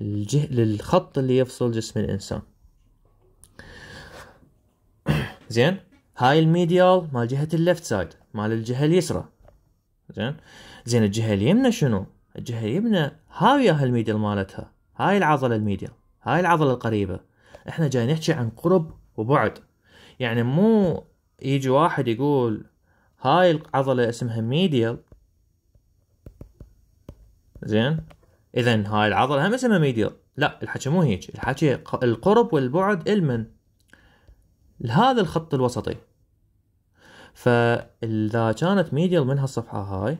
الجه... للخط اللي يفصل جسم الإنسان زين هاي الميديال مال جهة اللفت سايد مال الجهة اليسرى زين زين الجهة اليمنى شنو؟ الجهة اليمنى هاي الميديال مالتها هاي العضلة الميديال هاي العضلة القريبة احنا جاي نحكي عن قرب وبعد يعني مو يجي واحد يقول هاي العضلة اسمها ميديال زين اذا هاي العضلة هم اسمها ميديال لا الحكي مو هيك الحكي القرب والبعد المن لهذا الخط الوسطي فإذا كانت ميديال من هالصفحة هاي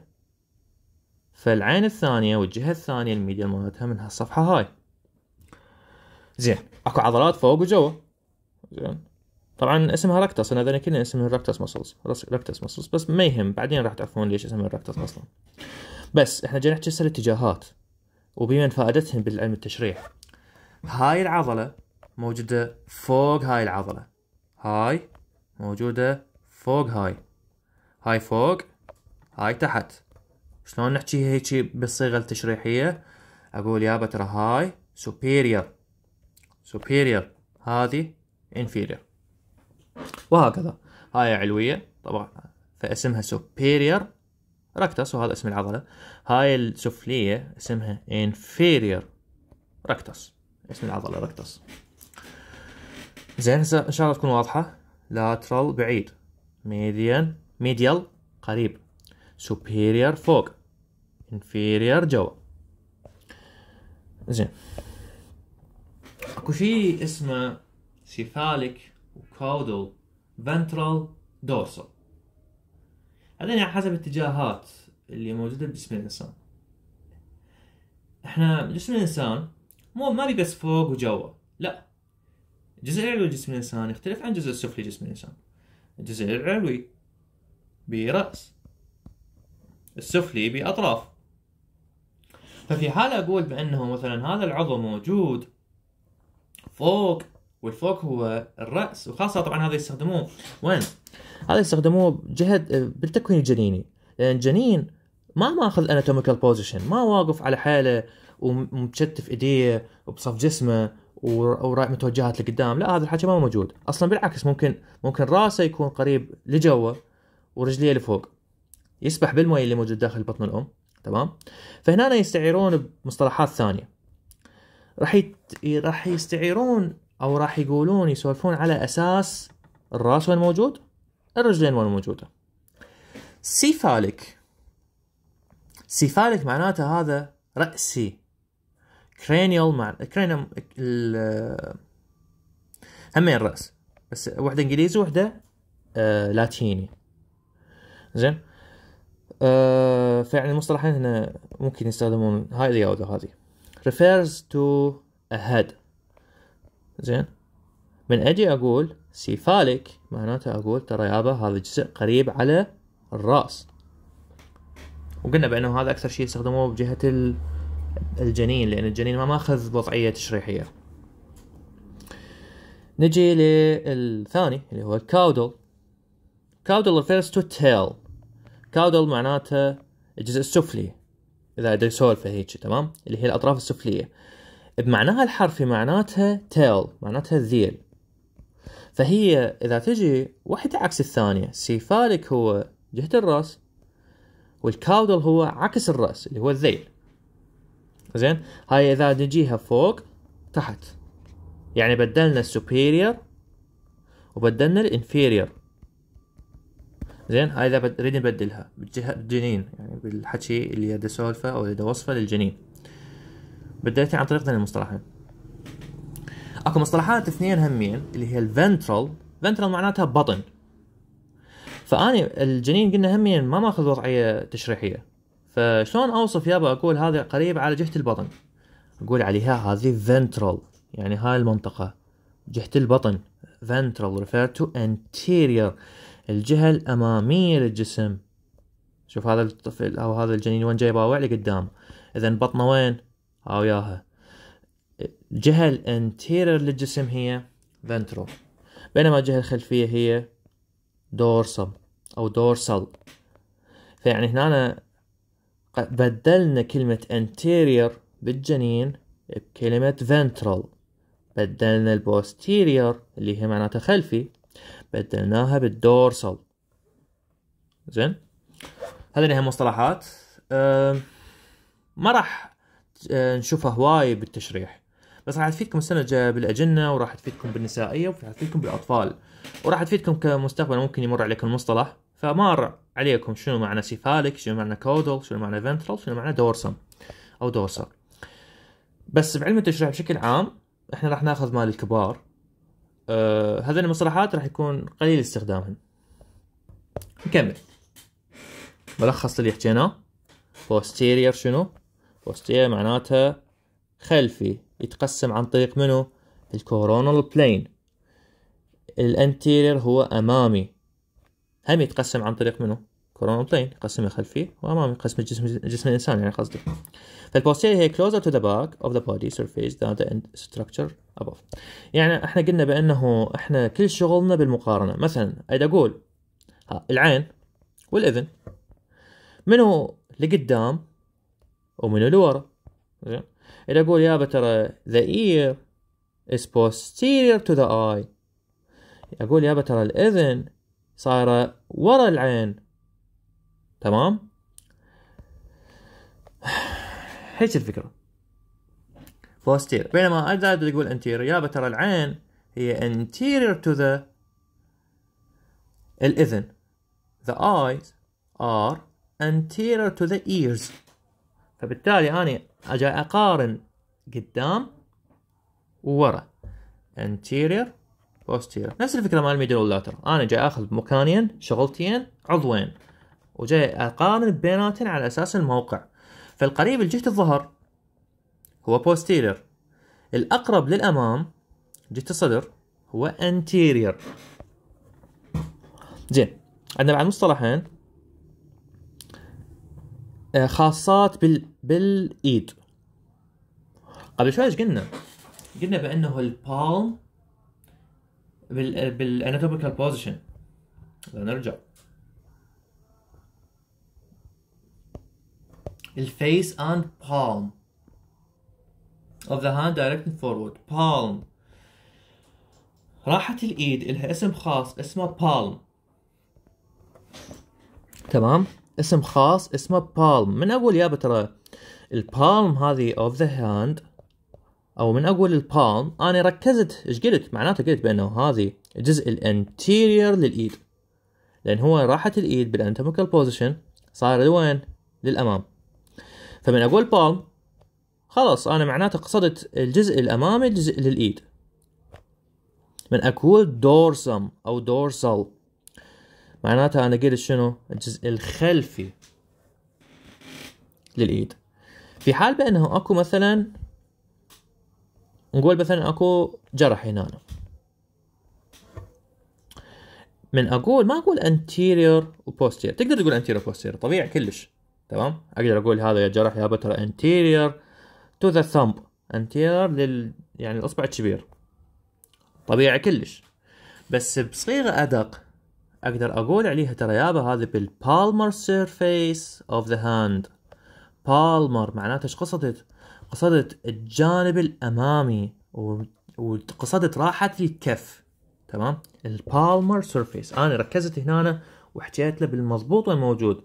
فالعين الثانية والجهة الثانية الميديال مالتها من هالصفحة هاي زين اكو عضلات فوق وجوا زين طبعا اسمها ركتس انا هذول كلهم اسمها ركتس مسلز ركتس مسلز بس ما يهم بعدين راح تعرفون ليش اسمها ركتس اصلا بس احنا جاي نحكي هسه الاتجاهات وبما فائدتهم بالعلم التشريح هاي العضله موجوده فوق هاي العضله هاي موجوده فوق هاي هاي فوق هاي تحت شلون نحكي هيك بالصيغه التشريحيه اقول يا ترى هاي سوبيريور سوبيريور هذه انفيريور وهكذا هاي علوية طبعا فاسمها superior rectus وهذا اسم العضلة هاي السفلية اسمها inferior rectus اسم العضلة rectus زين هسه ان شاء الله تكون واضحة lateral بعيد median medial قريب superior فوق inferior جوا زين اكو شيء اسمه سيفاليك وكاودل ventral dorsal بعدين على حسب الاتجاهات اللي موجودة بجسم الإنسان احنا جسم الإنسان مو ما بس فوق وجوا لا الجزء العلوي جسم الإنسان يختلف عن الجزء السفلي جسم الإنسان الجزء العلوي برأس السفلي بأطراف ففي حال أقول بأنه مثلا هذا العضو موجود فوق والفوق هو الراس وخاصه طبعا هذا يستخدموه وين؟ هذا يستخدموه بجهد آه، بالتكوين الجنيني لان الجنين ما ماخذ اناتوميكال بوزيشن ما واقف على حاله ومشتف ايديه وبصف جسمه متوجهات لقدام لا هذا الحكي ما موجود اصلا بالعكس ممكن ممكن راسه يكون قريب لجوه ورجليه لفوق يسبح بالمي اللي موجود داخل بطن الام تمام فهنا يستعيرون بمصطلحات ثانيه راح يت... راح يستعيرون او راح يقولون يسولفون على اساس الراس وين موجود الرجلين وين موجوده سيفالك سيفالك معناته هذا راسي كرينيال مع كرينيال ال... همين الراس بس واحده انجليزي وحده آه... لاتيني زين آه... فيعني المصطلحين هنا ممكن يستخدمون هاي الياودة هذه refers to a head زين من اجي اقول سيفالك معناته اقول ترى يابا هذا جزء قريب على الراس وقلنا بانه هذا اكثر شيء يستخدموه بجهه الجنين لان الجنين ما ماخذ وضعيه تشريحيه نجي للثاني اللي هو الكاودل كاودل refers تو تيل كاودل معناته الجزء السفلي اذا ادري سولفه هيك تمام اللي هي الاطراف السفليه بمعناها الحرفي معناتها تيل معناتها ذيل فهي إذا تجي واحدة عكس الثانية سيفالك هو جهة الرأس والكاودل هو عكس الرأس اللي هو الذيل زين هاي إذا نجيها فوق تحت يعني بدلنا السوبيريور وبدلنا الانفيريور زين هاي اذا نريد نبدلها بالجهه الجنين يعني بالحكي اللي هي سولفه او اللي وصفه للجنين بداية عن طريق المصطلحين اكو مصطلحات اثنين همين اللي هي الفنترال فنترال معناتها بطن فاني الجنين قلنا همين ما ماخذ وضعيه تشريحيه فشلون اوصف يابا اقول هذا قريب على جهه البطن اقول عليها هذه فنترال يعني هاي المنطقه جهه البطن فنترال refer to anterior الجهه الاماميه للجسم شوف هذا الطفل او هذا الجنين وين جاي باوع لقدام اذا بطنه وين وياها آه، الجهة الانتيرير للجسم هي ventral بينما الجهة الخلفية هي dorsal أو dorsal فيعني هنا بدلنا كلمة anterior بالجنين بكلمة ventral بدلنا posterior اللي هي معناته خلفي بدلناها بالدورسال زين هذه هي مصطلحات أه ما راح آه، نشوفها هواي بالتشريح بس راح تفيدكم السنه الجايه بالاجنه وراح تفيدكم بالنسائيه وراح تفيدكم بالاطفال وراح تفيدكم كمستقبل ممكن يمر عليكم المصطلح فمر عليكم شنو معنى سيفاليك شنو معنى كودل شنو معنى فنترال شنو معنى دورسم او دورسر بس بعلم التشريح بشكل عام احنا راح ناخذ مال الكبار آه هذين المصطلحات راح يكون قليل استخدامهن نكمل ملخص اللي حكيناه posterior شنو وسطية معناتها خلفي يتقسم عن طريق منو الكورونال بلين الانتيرير هو امامي هم يتقسم عن طريق منو كورونال بلين قسمه خلفي وامامي قسم جسم جسم الانسان يعني قصدي فالبوستيرير هي closer to the back of the body surface than the end structure above يعني احنا قلنا بانه احنا كل شغلنا بالمقارنه مثلا اذا اقول العين والاذن منو لقدام ومنو لورا زين إذا أقول يابا ترى the ear is posterior to the eye أقول يابا ترى الأذن صايرة ورا العين تمام هيك الفكرة posterior بينما أجداد تقول anterior يابا ترى العين هي anterior to the الأذن the eyes are anterior to the ears فبالتالي أنا أجي أقارن قدام وورا anterior posterior نفس الفكرة مال medial واللاتر أنا جاي آخذ مكانين شغلتين عضوين وجاي أقارن بيناتهم على أساس الموقع فالقريب لجهة الظهر هو posterior الأقرب للأمام جهة الصدر هو anterior زين عندنا بعد مصطلحين آه، خاصات بال بالايد قبل شوي ايش قلنا؟ قلنا بانه البالم بالاناتوميكال بوزيشن نرجع الفيس and palm of the hand directed forward palm راحة الايد لها اسم خاص اسمه palm تمام اسم خاص اسمه palm من اول يابا ترى البالم هذه اوف ذا هاند او من اقول البالم انا ركزت ايش قلت معناته قلت بانه هذه الجزء الانتيرير للايد لان هو راحت الايد بالاناتوميكال بوزيشن صار لوين للامام فمن اقول بالم خلاص انا معناته قصدت الجزء الامامي الجزء للايد من اقول دورسم او دورسال معناته انا قلت شنو الجزء الخلفي للايد في حال بانه اكو مثلا نقول مثلا اكو جرح هنا من اقول ما اقول anterior وبوستير تقدر تقول anterior posterior طبيعي كلش تمام اقدر اقول هذا يا جرح يا بتر anterior to the thumb anterior لل يعني الاصبع الكبير طبيعي كلش بس بصيغه ادق اقدر اقول عليها ترى يابا هذا بالبالمر سيرفيس اوف ذا هاند بالمر معناته ايش قصدت؟ قصدت الجانب الامامي وقصدت راحت الكف تمام؟ البالمر سيرفيس انا ركزت هنا وحكيت له بالمضبوط وين موجود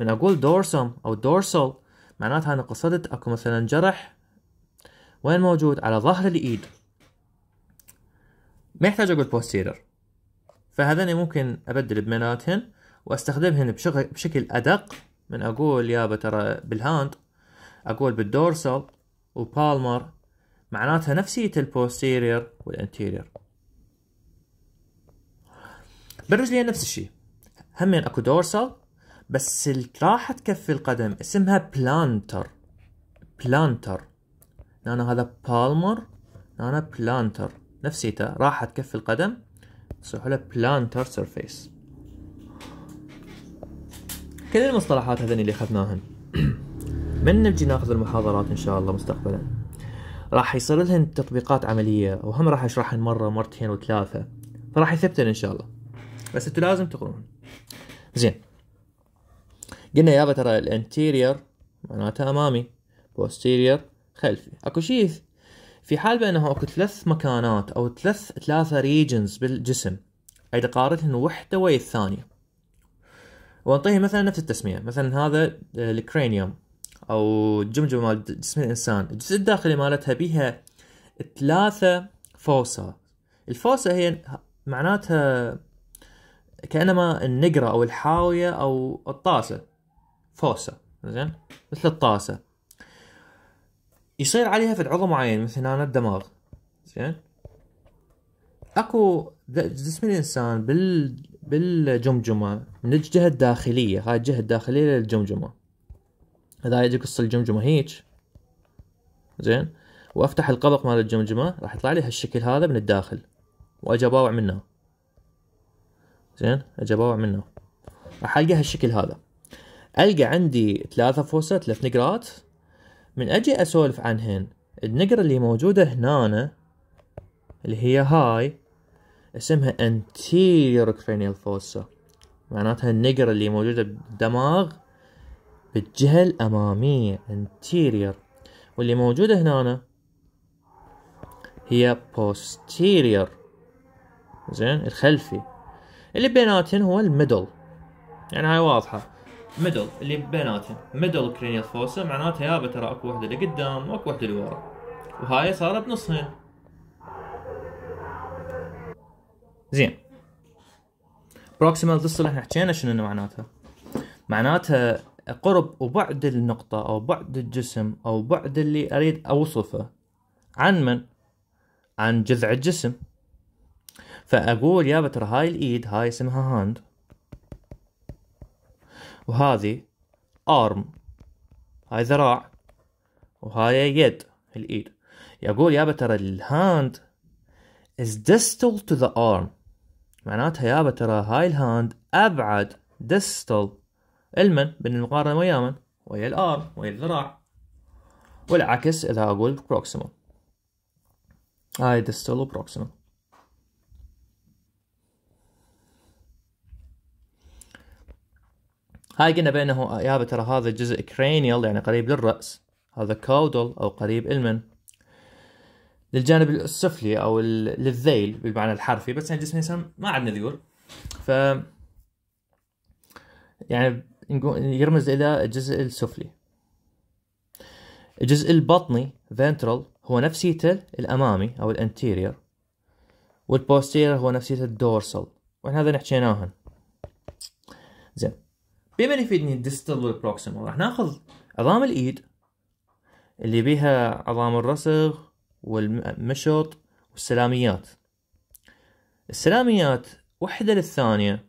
من اقول دورسم او دورسال معناتها انا قصدت اكو مثلا جرح وين موجود على ظهر الايد ما يحتاج اقول بوستيرر فهذني ممكن ابدل بمناتهن واستخدمهن بشكل ادق من اقول يابا ترى بالهاند اقول بالدورسال وبالمر معناتها نفسية البوستيرير والانتيرير بالرجلين نفس الشيء همين اكو دورسال بس راحة كف القدم اسمها بلانتر بلانتر نانا هذا بالمر نانا بلانتر نفسيته راحة كف القدم صحوله بلانتر سيرفيس كل المصطلحات هذين اللي اخذناهن من نجي ناخذ المحاضرات ان شاء الله مستقبلا راح يصير لهن تطبيقات عمليه وهم راح اشرحهن مره مرتين وثلاثه فراح يثبتن ان شاء الله بس انتوا لازم تقرون زين قلنا يابا ترى الانتيرير معناته امامي بوستيرير خلفي اكو شيث في حال بانه اكو ثلاث مكانات او ثلاث ثلاثه ريجنز بالجسم عيد قارنهن وحده ويا الثانيه وانطيه مثلا نفس التسميه مثلا هذا آه، الكرانيوم او الجمجمه مال جسم الانسان الجزء الداخلي مالتها بيها ثلاثه فوسا الفوسا هي معناتها كانما النقره او الحاويه او الطاسه فوسا زين مثل الطاسه يصير عليها فد عضو معين مثل هنا الدماغ زين اكو جسم الانسان بال بالجمجمة من الجهة الداخلية هاي الجهة الداخلية للجمجمة إذا يجي قص الجمجمة هيج زين وافتح القبق مال الجمجمة راح يطلع لي هالشكل هذا من الداخل واجي اباوع منه زين اجي اباوع منه راح القى هالشكل هذا القى عندي ثلاثة فوسة ثلاث نقرات من اجي اسولف عنهن النقرة اللي موجودة هنا اللي هي هاي اسمها anterior cranial fossa معناتها النقرة اللي موجودة بالدماغ بالجهة الأمامية anterior واللي موجودة هنا هي posterior زين الخلفي اللي بيناتهم هو الميدل يعني هاي واضحة ميدل اللي بيناتهم ميدل كرينيال فوسا معناتها يابا ترى اكو وحدة لقدام واكو وحدة لورا وهاي صارت نصين زين بروكسيمال تصل احنا حكينا شنو معناتها معناتها قرب وبعد النقطة أو بعد الجسم أو بعد اللي أريد أوصفه عن من؟ عن جذع الجسم فأقول يا ترى هاي الإيد هاي اسمها هاند وهذه أرم هاي ذراع وهاي يد الإيد يقول يا ترى الهاند is distal to the arm معناتها يابا ترى هاي الهاند ابعد المن علما بالمقارنه ويا من ويا الار ويا الذراع والعكس اذا اقول بروكسيمال هاي دستل وبروكسيمال هاي قلنا بانه يابا ترى هذا الجزء كرينيال يعني قريب للراس هذا كودل او قريب المن للجانب السفلي او للذيل بالمعنى الحرفي بس يعني جسم الانسان ما عندنا ذيول ف يعني يرمز الى الجزء السفلي الجزء البطني ventral هو نفسيته الامامي او الانتيرير والبوستيرير هو نفسيته الدورسال واحنا هذا حكيناهن زين بما يفيدني الديستال والبروكسيمال راح ناخذ عظام الايد اللي بيها عظام الرسغ والمشط والسلاميات السلاميات وحدة للثانية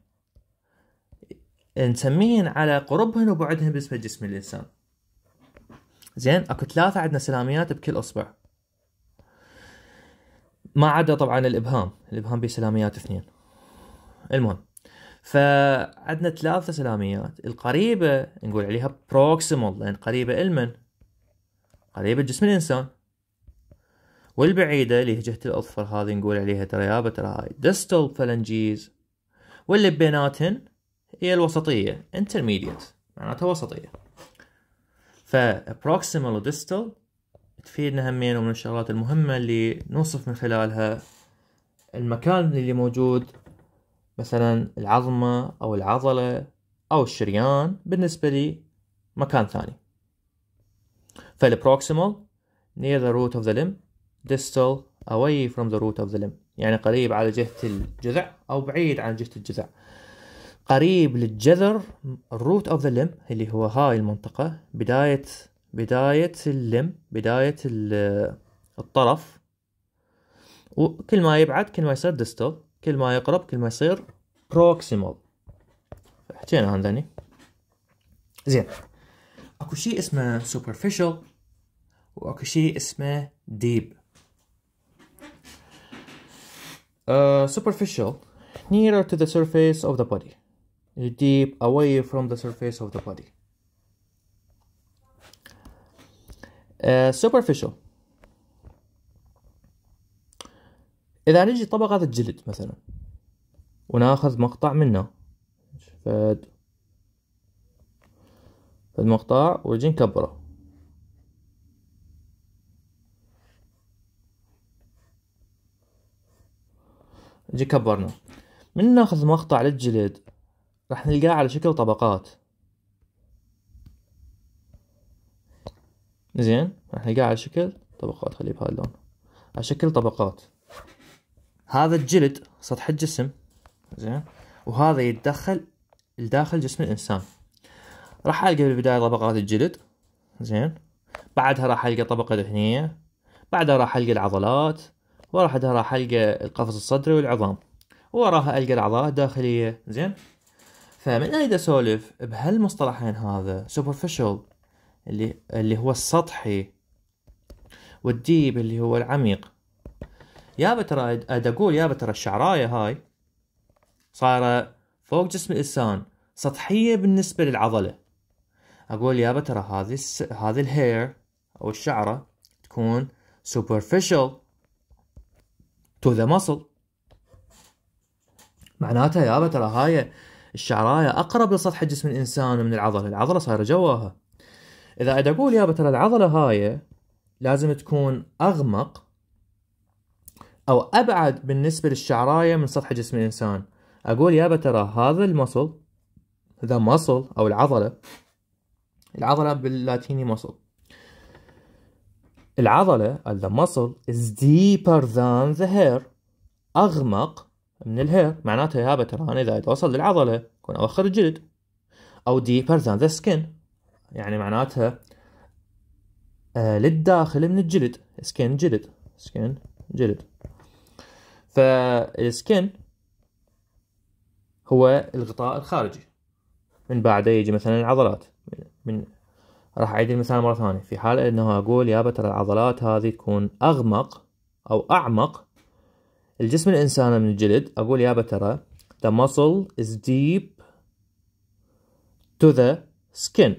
نسميهن على قربهن وبعدهن باسم جسم الإنسان زين اكو ثلاثة عندنا سلاميات بكل اصبع ما عدا طبعا الابهام الابهام بيه سلاميات اثنين المهم فعندنا ثلاثة سلاميات القريبة نقول عليها بروكسيمال لان قريبة المن قريبة جسم الانسان والبعيدة اللي هي جهة الأظفر هذه نقول عليها ترى يابا ترى هاي distal فالنجيز واللي بيناتهن هي الوسطية intermediate معناتها وسطية ف proximal و distal تفيدنا همين ومن الشغلات المهمة اللي نوصف من خلالها المكان اللي موجود مثلا العظمة أو العضلة أو الشريان بالنسبة لي مكان ثاني فالبروكسيمال near the root of the limb distal away from the root of the limb يعني قريب على جهة الجذع أو بعيد عن جهة الجذع قريب للجذر root of the limb اللي هو هاي المنطقة بداية بداية اللم بداية الطرف وكل ما يبعد كل ما يصير distal كل ما يقرب كل ما يصير proximal حكينا عن ذني زين اكو شيء اسمه superficial واكو شيء اسمه deep Uh, superficial, nearer to the surface of the body. Deep, away from the surface of the body. Uh, superficial إذا نجي طبقة الجلد مثلا وناخذ مقطع منه فد المقطع ونجي نكبره نجي كبرنا من ناخذ مقطع للجلد راح نلقاه على شكل طبقات زين راح نلقاه على شكل طبقات خليه بهذا اللون على شكل طبقات هذا الجلد سطح الجسم زين وهذا يتدخل لداخل جسم الانسان راح القى بالبدايه طبقات الجلد زين بعدها راح القى طبقه دهنيه بعدها راح القى العضلات وراح راح القى القفص الصدري والعظام وراها القى الاعضاء الداخليه زين فمن اريد اسولف بهالمصطلحين هذا سوبرفيشال اللي اللي هو السطحي والديب اللي هو العميق يا ترى اد اقول يا ترى الشعرايه هاي صايره فوق جسم الانسان سطحيه بالنسبه للعضله اقول يا ترى هذه هذه الهير او الشعره تكون سوبرفيشال تو ذا مصل معناتها يابا ترى هاي الشعرايه اقرب لسطح جسم الانسان من العضله العضله صايره جواها اذا اد اقول يابا ترى العضله هاي لازم تكون اغمق او ابعد بالنسبه للشعرايه من سطح جسم الانسان اقول يابا ترى هذا المصل ذا مصل او العضله العضله باللاتيني مصل العضلة the muscle is deeper than the hair أغمق من الهير معناتها يابا ترى أنا إذا أوصل للعضلة أكون أوخر الجلد أو deeper than the skin يعني معناتها آه للداخل من الجلد سكن جلد skin جلد فالسكن هو الغطاء الخارجي من بعده يجي مثلا العضلات من راح اعيد المثال مره ثانيه في حال انه اقول يابا ترى العضلات هذه تكون اغمق او اعمق الجسم الانسان من الجلد اقول يابا ترى the muscle is deep to the skin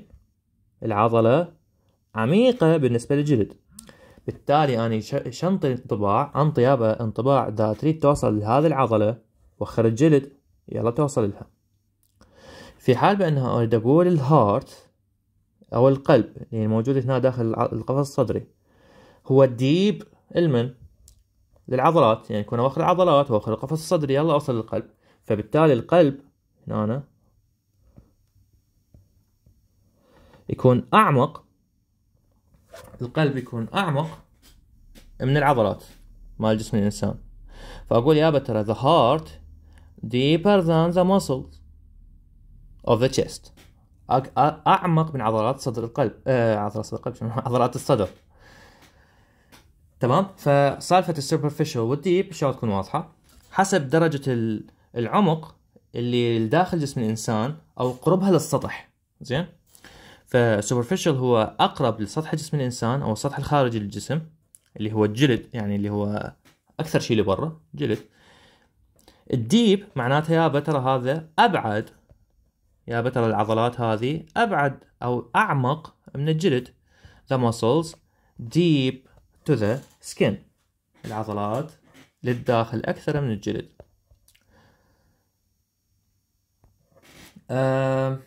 العضله عميقه بالنسبه للجلد بالتالي اني شنطي انطباع انطي يابا انطباع اذا تريد توصل لهذه العضله وخر الجلد يلا توصل لها في حال بانها اريد اقول الهارت أو القلب اللي يعني موجود هنا داخل القفص الصدري هو ديب المن للعضلات يعني يكون أواخر العضلات وأواخر القفص الصدري يلا أوصل للقلب فبالتالي القلب هنا أنا يكون أعمق القلب يكون أعمق من العضلات مال جسم الإنسان فأقول يابا ترى the heart deeper than the muscles of the chest اعمق من عضلات صدر القلب آه عضلات صدر القلب عضلات الصدر تمام فسالفه السوبرفيشال والديب ان شاء الله تكون واضحه حسب درجه العمق اللي داخل جسم الانسان او قربها للسطح زين فالسوبرفيشال هو اقرب لسطح جسم الانسان او السطح الخارجي للجسم اللي هو الجلد يعني اللي هو اكثر شيء لبرا جلد الديب معناته يابا ترى هذا ابعد يا بتر العضلات هذه أبعد أو أعمق من الجلد the muscles deep to the skin العضلات للداخل أكثر من الجلد uh,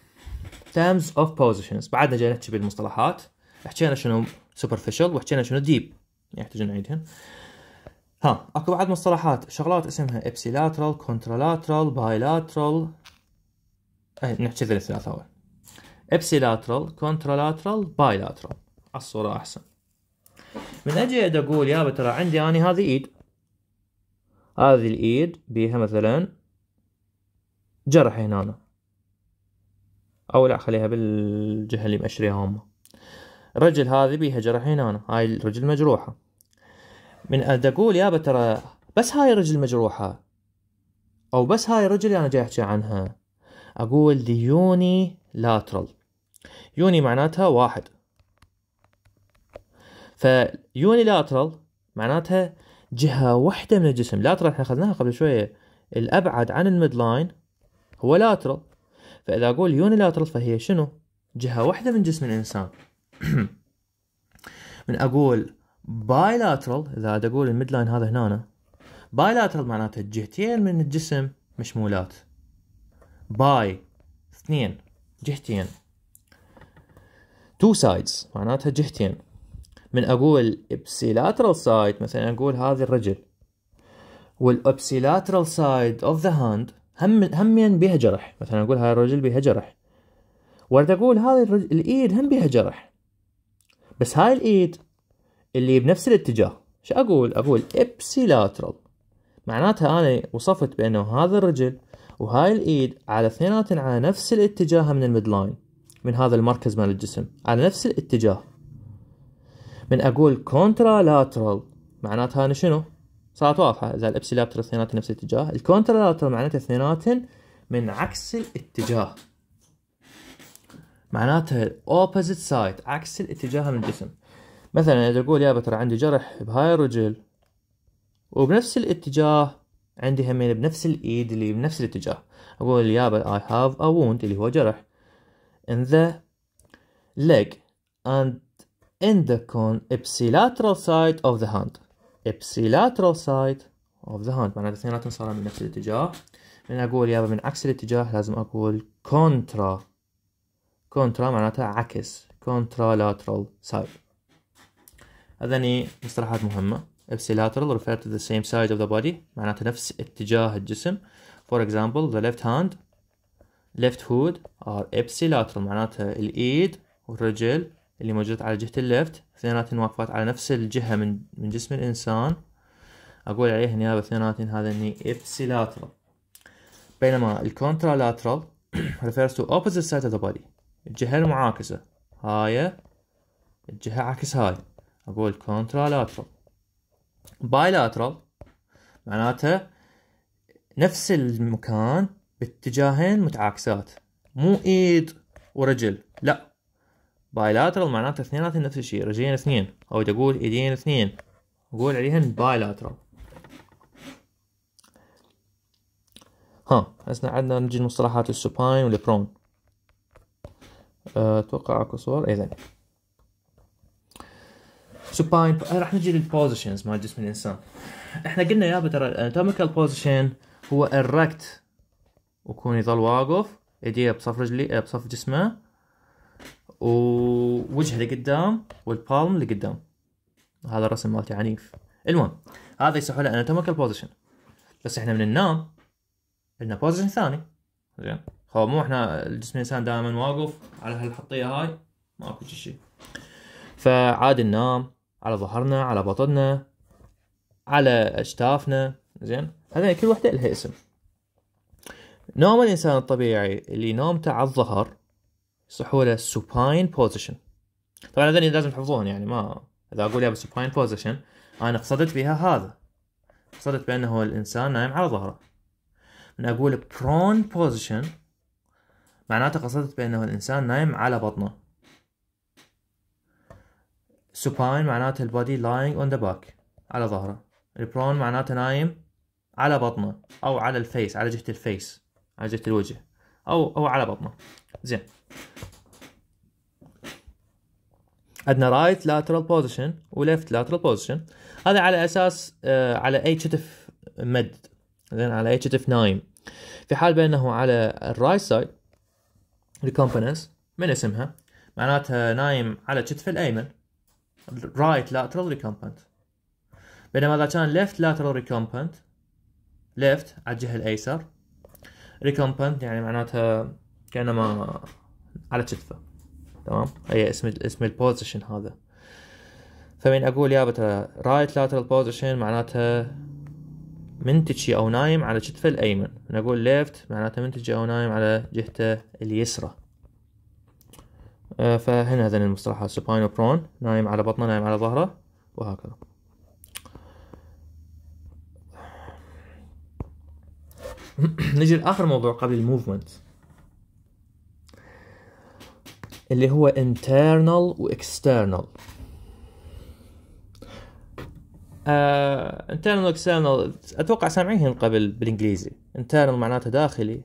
terms of positions بعدنا جاي نحكي بالمصطلحات حكينا شنو superficial وحكينا شنو deep يحتاج نعيدهن ها اكو بعد مصطلحات شغلات اسمها ipsilateral contralateral bilateral طيب، اول ابسي لاترال كونترالاترال لاترال على الصورة أحسن من أجي أقول يابا ترى عندي أني هذه إيد هذه الإيد بيها مثلا جرح هنا أو لا خليها بالجهة اللي مأشريها هم رجل هذه بيها جرح هنا هاي الرجل مجروحة من أقول يابا ترى بس هاي الرجل مجروحة أو بس هاي الرجل أنا جاي أحكي عنها أقول the unilateral لاترال يوني معناتها واحد ف unilateral معناتها جهة واحدة من الجسم لاترال احنا أخذناها قبل شوية الأبعد عن الميد لاين هو لاترال فإذا أقول unilateral فهي شنو؟ جهة واحدة من جسم الإنسان من أقول بايلاترال إذا أقول الميد لاين هذا هنا بايلاترال معناتها جهتين من الجسم مشمولات باي اثنين جهتين تو سايدز معناتها جهتين من اقول ابسيلاترال سايد مثلا اقول هذه الرجل والابسيلاترال سايد اوف ذا هاند هم همين بيها جرح مثلا اقول هاي الرجل بيها جرح ورد اقول هذه الايد هم بيها جرح بس هاي الايد اللي بنفس الاتجاه شو اقول اقول ابسيلاترال معناتها انا وصفت بانه هذا الرجل وهاي الايد على اثنيناتهم على نفس الاتجاه من الميد لاين من هذا المركز مال الجسم على نفس الاتجاه من اقول كونترا لاترال معناتها انا شنو؟ صارت واضحه اذا لابتر اثنيناتهم نفس الاتجاه الكونترا لاترال معناتها اثنيناتهم من عكس الاتجاه معناتها اوبوزيت سايد عكس الاتجاه من الجسم مثلا اذا اقول يابا ترى عندي جرح بهاي الرجل وبنفس الاتجاه عندي همين يعني بنفس الايد اللي بنفس الاتجاه اقول يابا I have a wound اللي هو جرح in the leg and in the con ipsilateral side of the hand ipsilateral side of the hand معناته اثنيناتهم صاروا من نفس الاتجاه من اقول يابا من عكس الاتجاه لازم اقول contra contra معناتها عكس contralateral side هذني مصطلحات مهمه Ipsilateral refer to the same side of the body معناته نفس اتجاه الجسم For example the left hand left hood are ipsilateral معناته الإيد والرجل اللي موجودة على جهة الليفت اثنيناتهم واقفات على نفس الجهة من من جسم الإنسان أقول عليه نيابة اثنيناتهم هذا إني ipsilateral بينما الكونترالاترال refers to opposite side of the body الجهة المعاكسة هاي الجهة عكس هاي أقول contralateral بايلاترال معناتها نفس المكان باتجاهين متعاكسات مو ايد ورجل لا بايلاترال معناته اثنيناتهم نفس الشيء رجلين اثنين او تقول ايدين اثنين اقول عليهن بايلاترال ها هسه عندنا نجي المصطلحات السوباين والبرون أه، اتوقع اكو صور اذا إيه، سوباين uh, راح نجي للبوزيشنز مال جسم الانسان احنا قلنا يابا ترى الاناتوميكال بوزيشن هو الركت وكون يظل واقف ايديه بصف رجلي آه، بصف جسمه ووجهه لقدام والبالم لقدام هذا الرسم مالتي عنيف المهم هذا يسموه له اناتوميكال بوزيشن بس احنا من ننام عندنا بوزيشن ثاني زين هو مو احنا الجسم الانسان دائما واقف على هالحطيه هاي ماكو شيء فعادي ننام على ظهرنا على بطننا على أجتافنا زين هذا كل وحدة لها اسم نوم الإنسان الطبيعي اللي نومته على الظهر سحوله له بوزيشن طبعا هذا لازم تحفظون يعني ما إذا أقول يا سوباين بوزيشن أنا قصدت بها هذا قصدت بأنه الإنسان نايم على ظهره من أقول برون بوزيشن معناته قصدت بأنه الإنسان نايم على بطنه supine معناتها البادي لاينج اون ذا باك على ظهره البرون معناته نايم على بطنه او على الفيس على جهه الفيس على جهه الوجه او او على بطنه زين عندنا رايت لاترال بوزيشن وليفت لاترال بوزيشن هذا على اساس آه، على اي كتف مد زين على اي كتف نايم في حال بانه على الرايت سايد ريكومبنس من اسمها معناتها نايم على كتف الايمن رايت lateral ريكومبنت بينما اذا كان ليفت lateral ريكومبنت ليفت على الجهه الايسر ريكومبنت يعني معناتها كانما على كتفه تمام هي اسم اسم البوزيشن هذا فمن اقول يا بتا رايت لاترال بوزيشن معناتها منتجي او نايم على كتفه الايمن نقول ليفت معناتها منتجي او نايم على جهته اليسرى آه، فهنا هذا المصطلحات سوباينو برون نايم على بطنه نايم على ظهره وهكذا نجي لاخر موضوع قبل الموفمنت اللي هو internal و external uh, internal external اتوقع سامعينهم قبل بالانجليزي internal معناته داخلي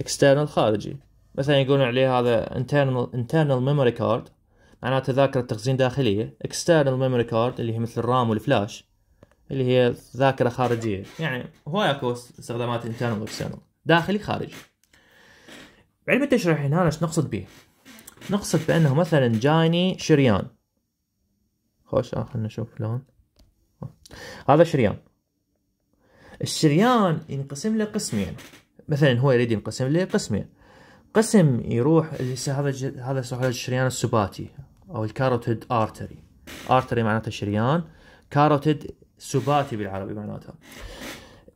external خارجي مثلا يقولون عليه هذا internal internal memory card معناته ذاكرة تخزين داخلية external memory card اللي هي مثل الرام والفلاش اللي هي ذاكرة خارجية يعني هواي اكو استخدامات internal external داخلي خارجي علم التشريح هنا ايش نقصد به نقصد بانه مثلا جاني شريان خوش آه خلنا نشوف لون هذا شريان الشريان ينقسم لقسمين مثلا هو يريد ينقسم لقسمين قسم يروح اللي هذا هذا يسمونه الشريان السباتي او الكاروتيد ارتري ارتري معناته شريان كاروتيد سباتي بالعربي معناتها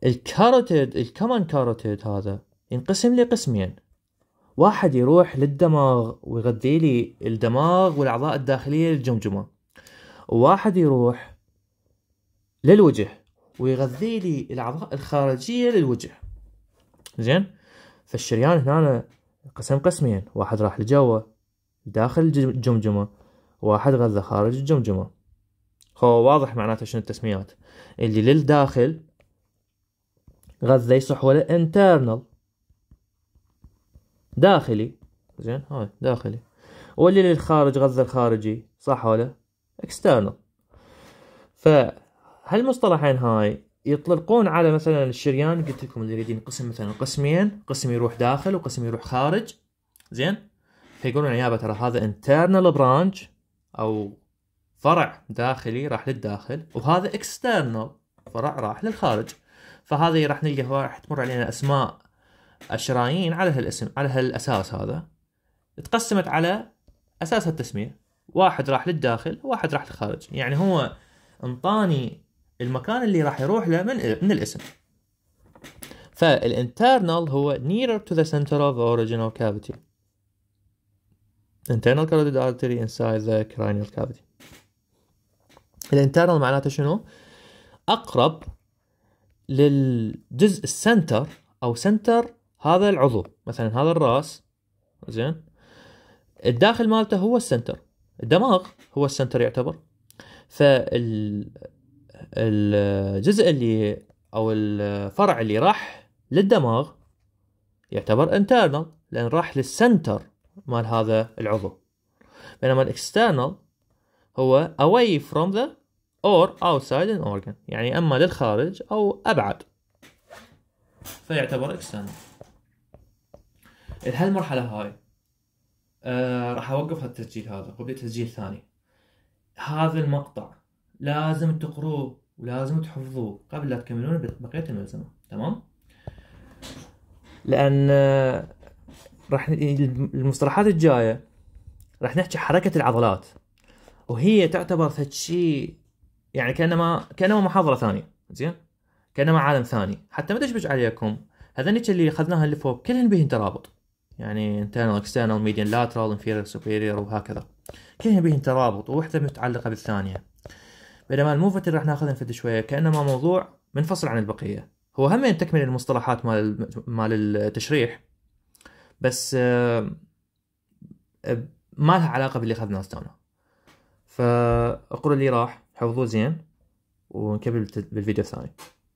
الكاروتيد الكمان كاروتيد هذا ينقسم لقسمين واحد يروح للدماغ ويغذي لي الدماغ والاعضاء الداخليه للجمجمه وواحد يروح للوجه ويغذي لي الاعضاء الخارجيه للوجه زين فالشريان هنا انقسم قسمين واحد راح لجوا داخل الجمجمة واحد غذى خارج الجمجمة هو واضح معناته شنو التسميات اللي للداخل غذى يصح ولا internal داخلي زين هاي داخلي واللي للخارج غذى الخارجي صح ولا external فهالمصطلحين هاي يطلقون على مثلا الشريان قلت لكم اللي يريد ينقسم مثلا قسمين قسم يروح داخل وقسم يروح خارج زين فيقولون يابا ترى هذا internal branch او فرع داخلي راح للداخل وهذا external فرع راح للخارج فهذه راح نلقى راح تمر علينا اسماء الشرايين على هالاسم على هالاساس هذا تقسمت على اساس التسميه واحد راح للداخل وواحد راح للخارج يعني هو انطاني المكان اللي راح يروح له من من الاسم فالانترنال هو nearer to the center of the original cavity internal carotid artery inside the cranial cavity الانترنال معناته شنو اقرب للجزء السنتر او سنتر هذا العضو مثلا هذا الراس زين الداخل مالته هو السنتر الدماغ هو السنتر يعتبر فال الجزء اللي او الفرع اللي راح للدماغ يعتبر انترنال لان راح للسنتر مال هذا العضو بينما الاكسترنال هو away from the or outside an organ يعني اما للخارج او ابعد فيعتبر اكسترنال هالمرحلة هاي آه راح اوقف هالتسجيل هذا وابدا تسجيل ثاني هذا المقطع لازم تقروه ولازم تحفظوه قبل لا تكملون بقية الملزمة تمام لأن آه، راح المصطلحات الجاية راح نحكي حركة العضلات وهي تعتبر شيء يعني كانما كانما محاضرة ثانية زين كانما عالم ثاني حتى ما تشبش عليكم هذنيك اللي اخذناها اللي فوق كلهن بهن ترابط يعني internal external median lateral inferior superior وهكذا كلهن بهن ترابط ووحدة متعلقة بالثانية بينما الموفت اللي راح ناخذها نفد شويه كانما موضوع منفصل عن البقيه هو هم تكمل المصطلحات مال مال التشريح بس آه، آه، ما لها علاقه باللي اخذناه استونا فاقروا اللي راح حفظوه زين ونكمل بالفيديو الثاني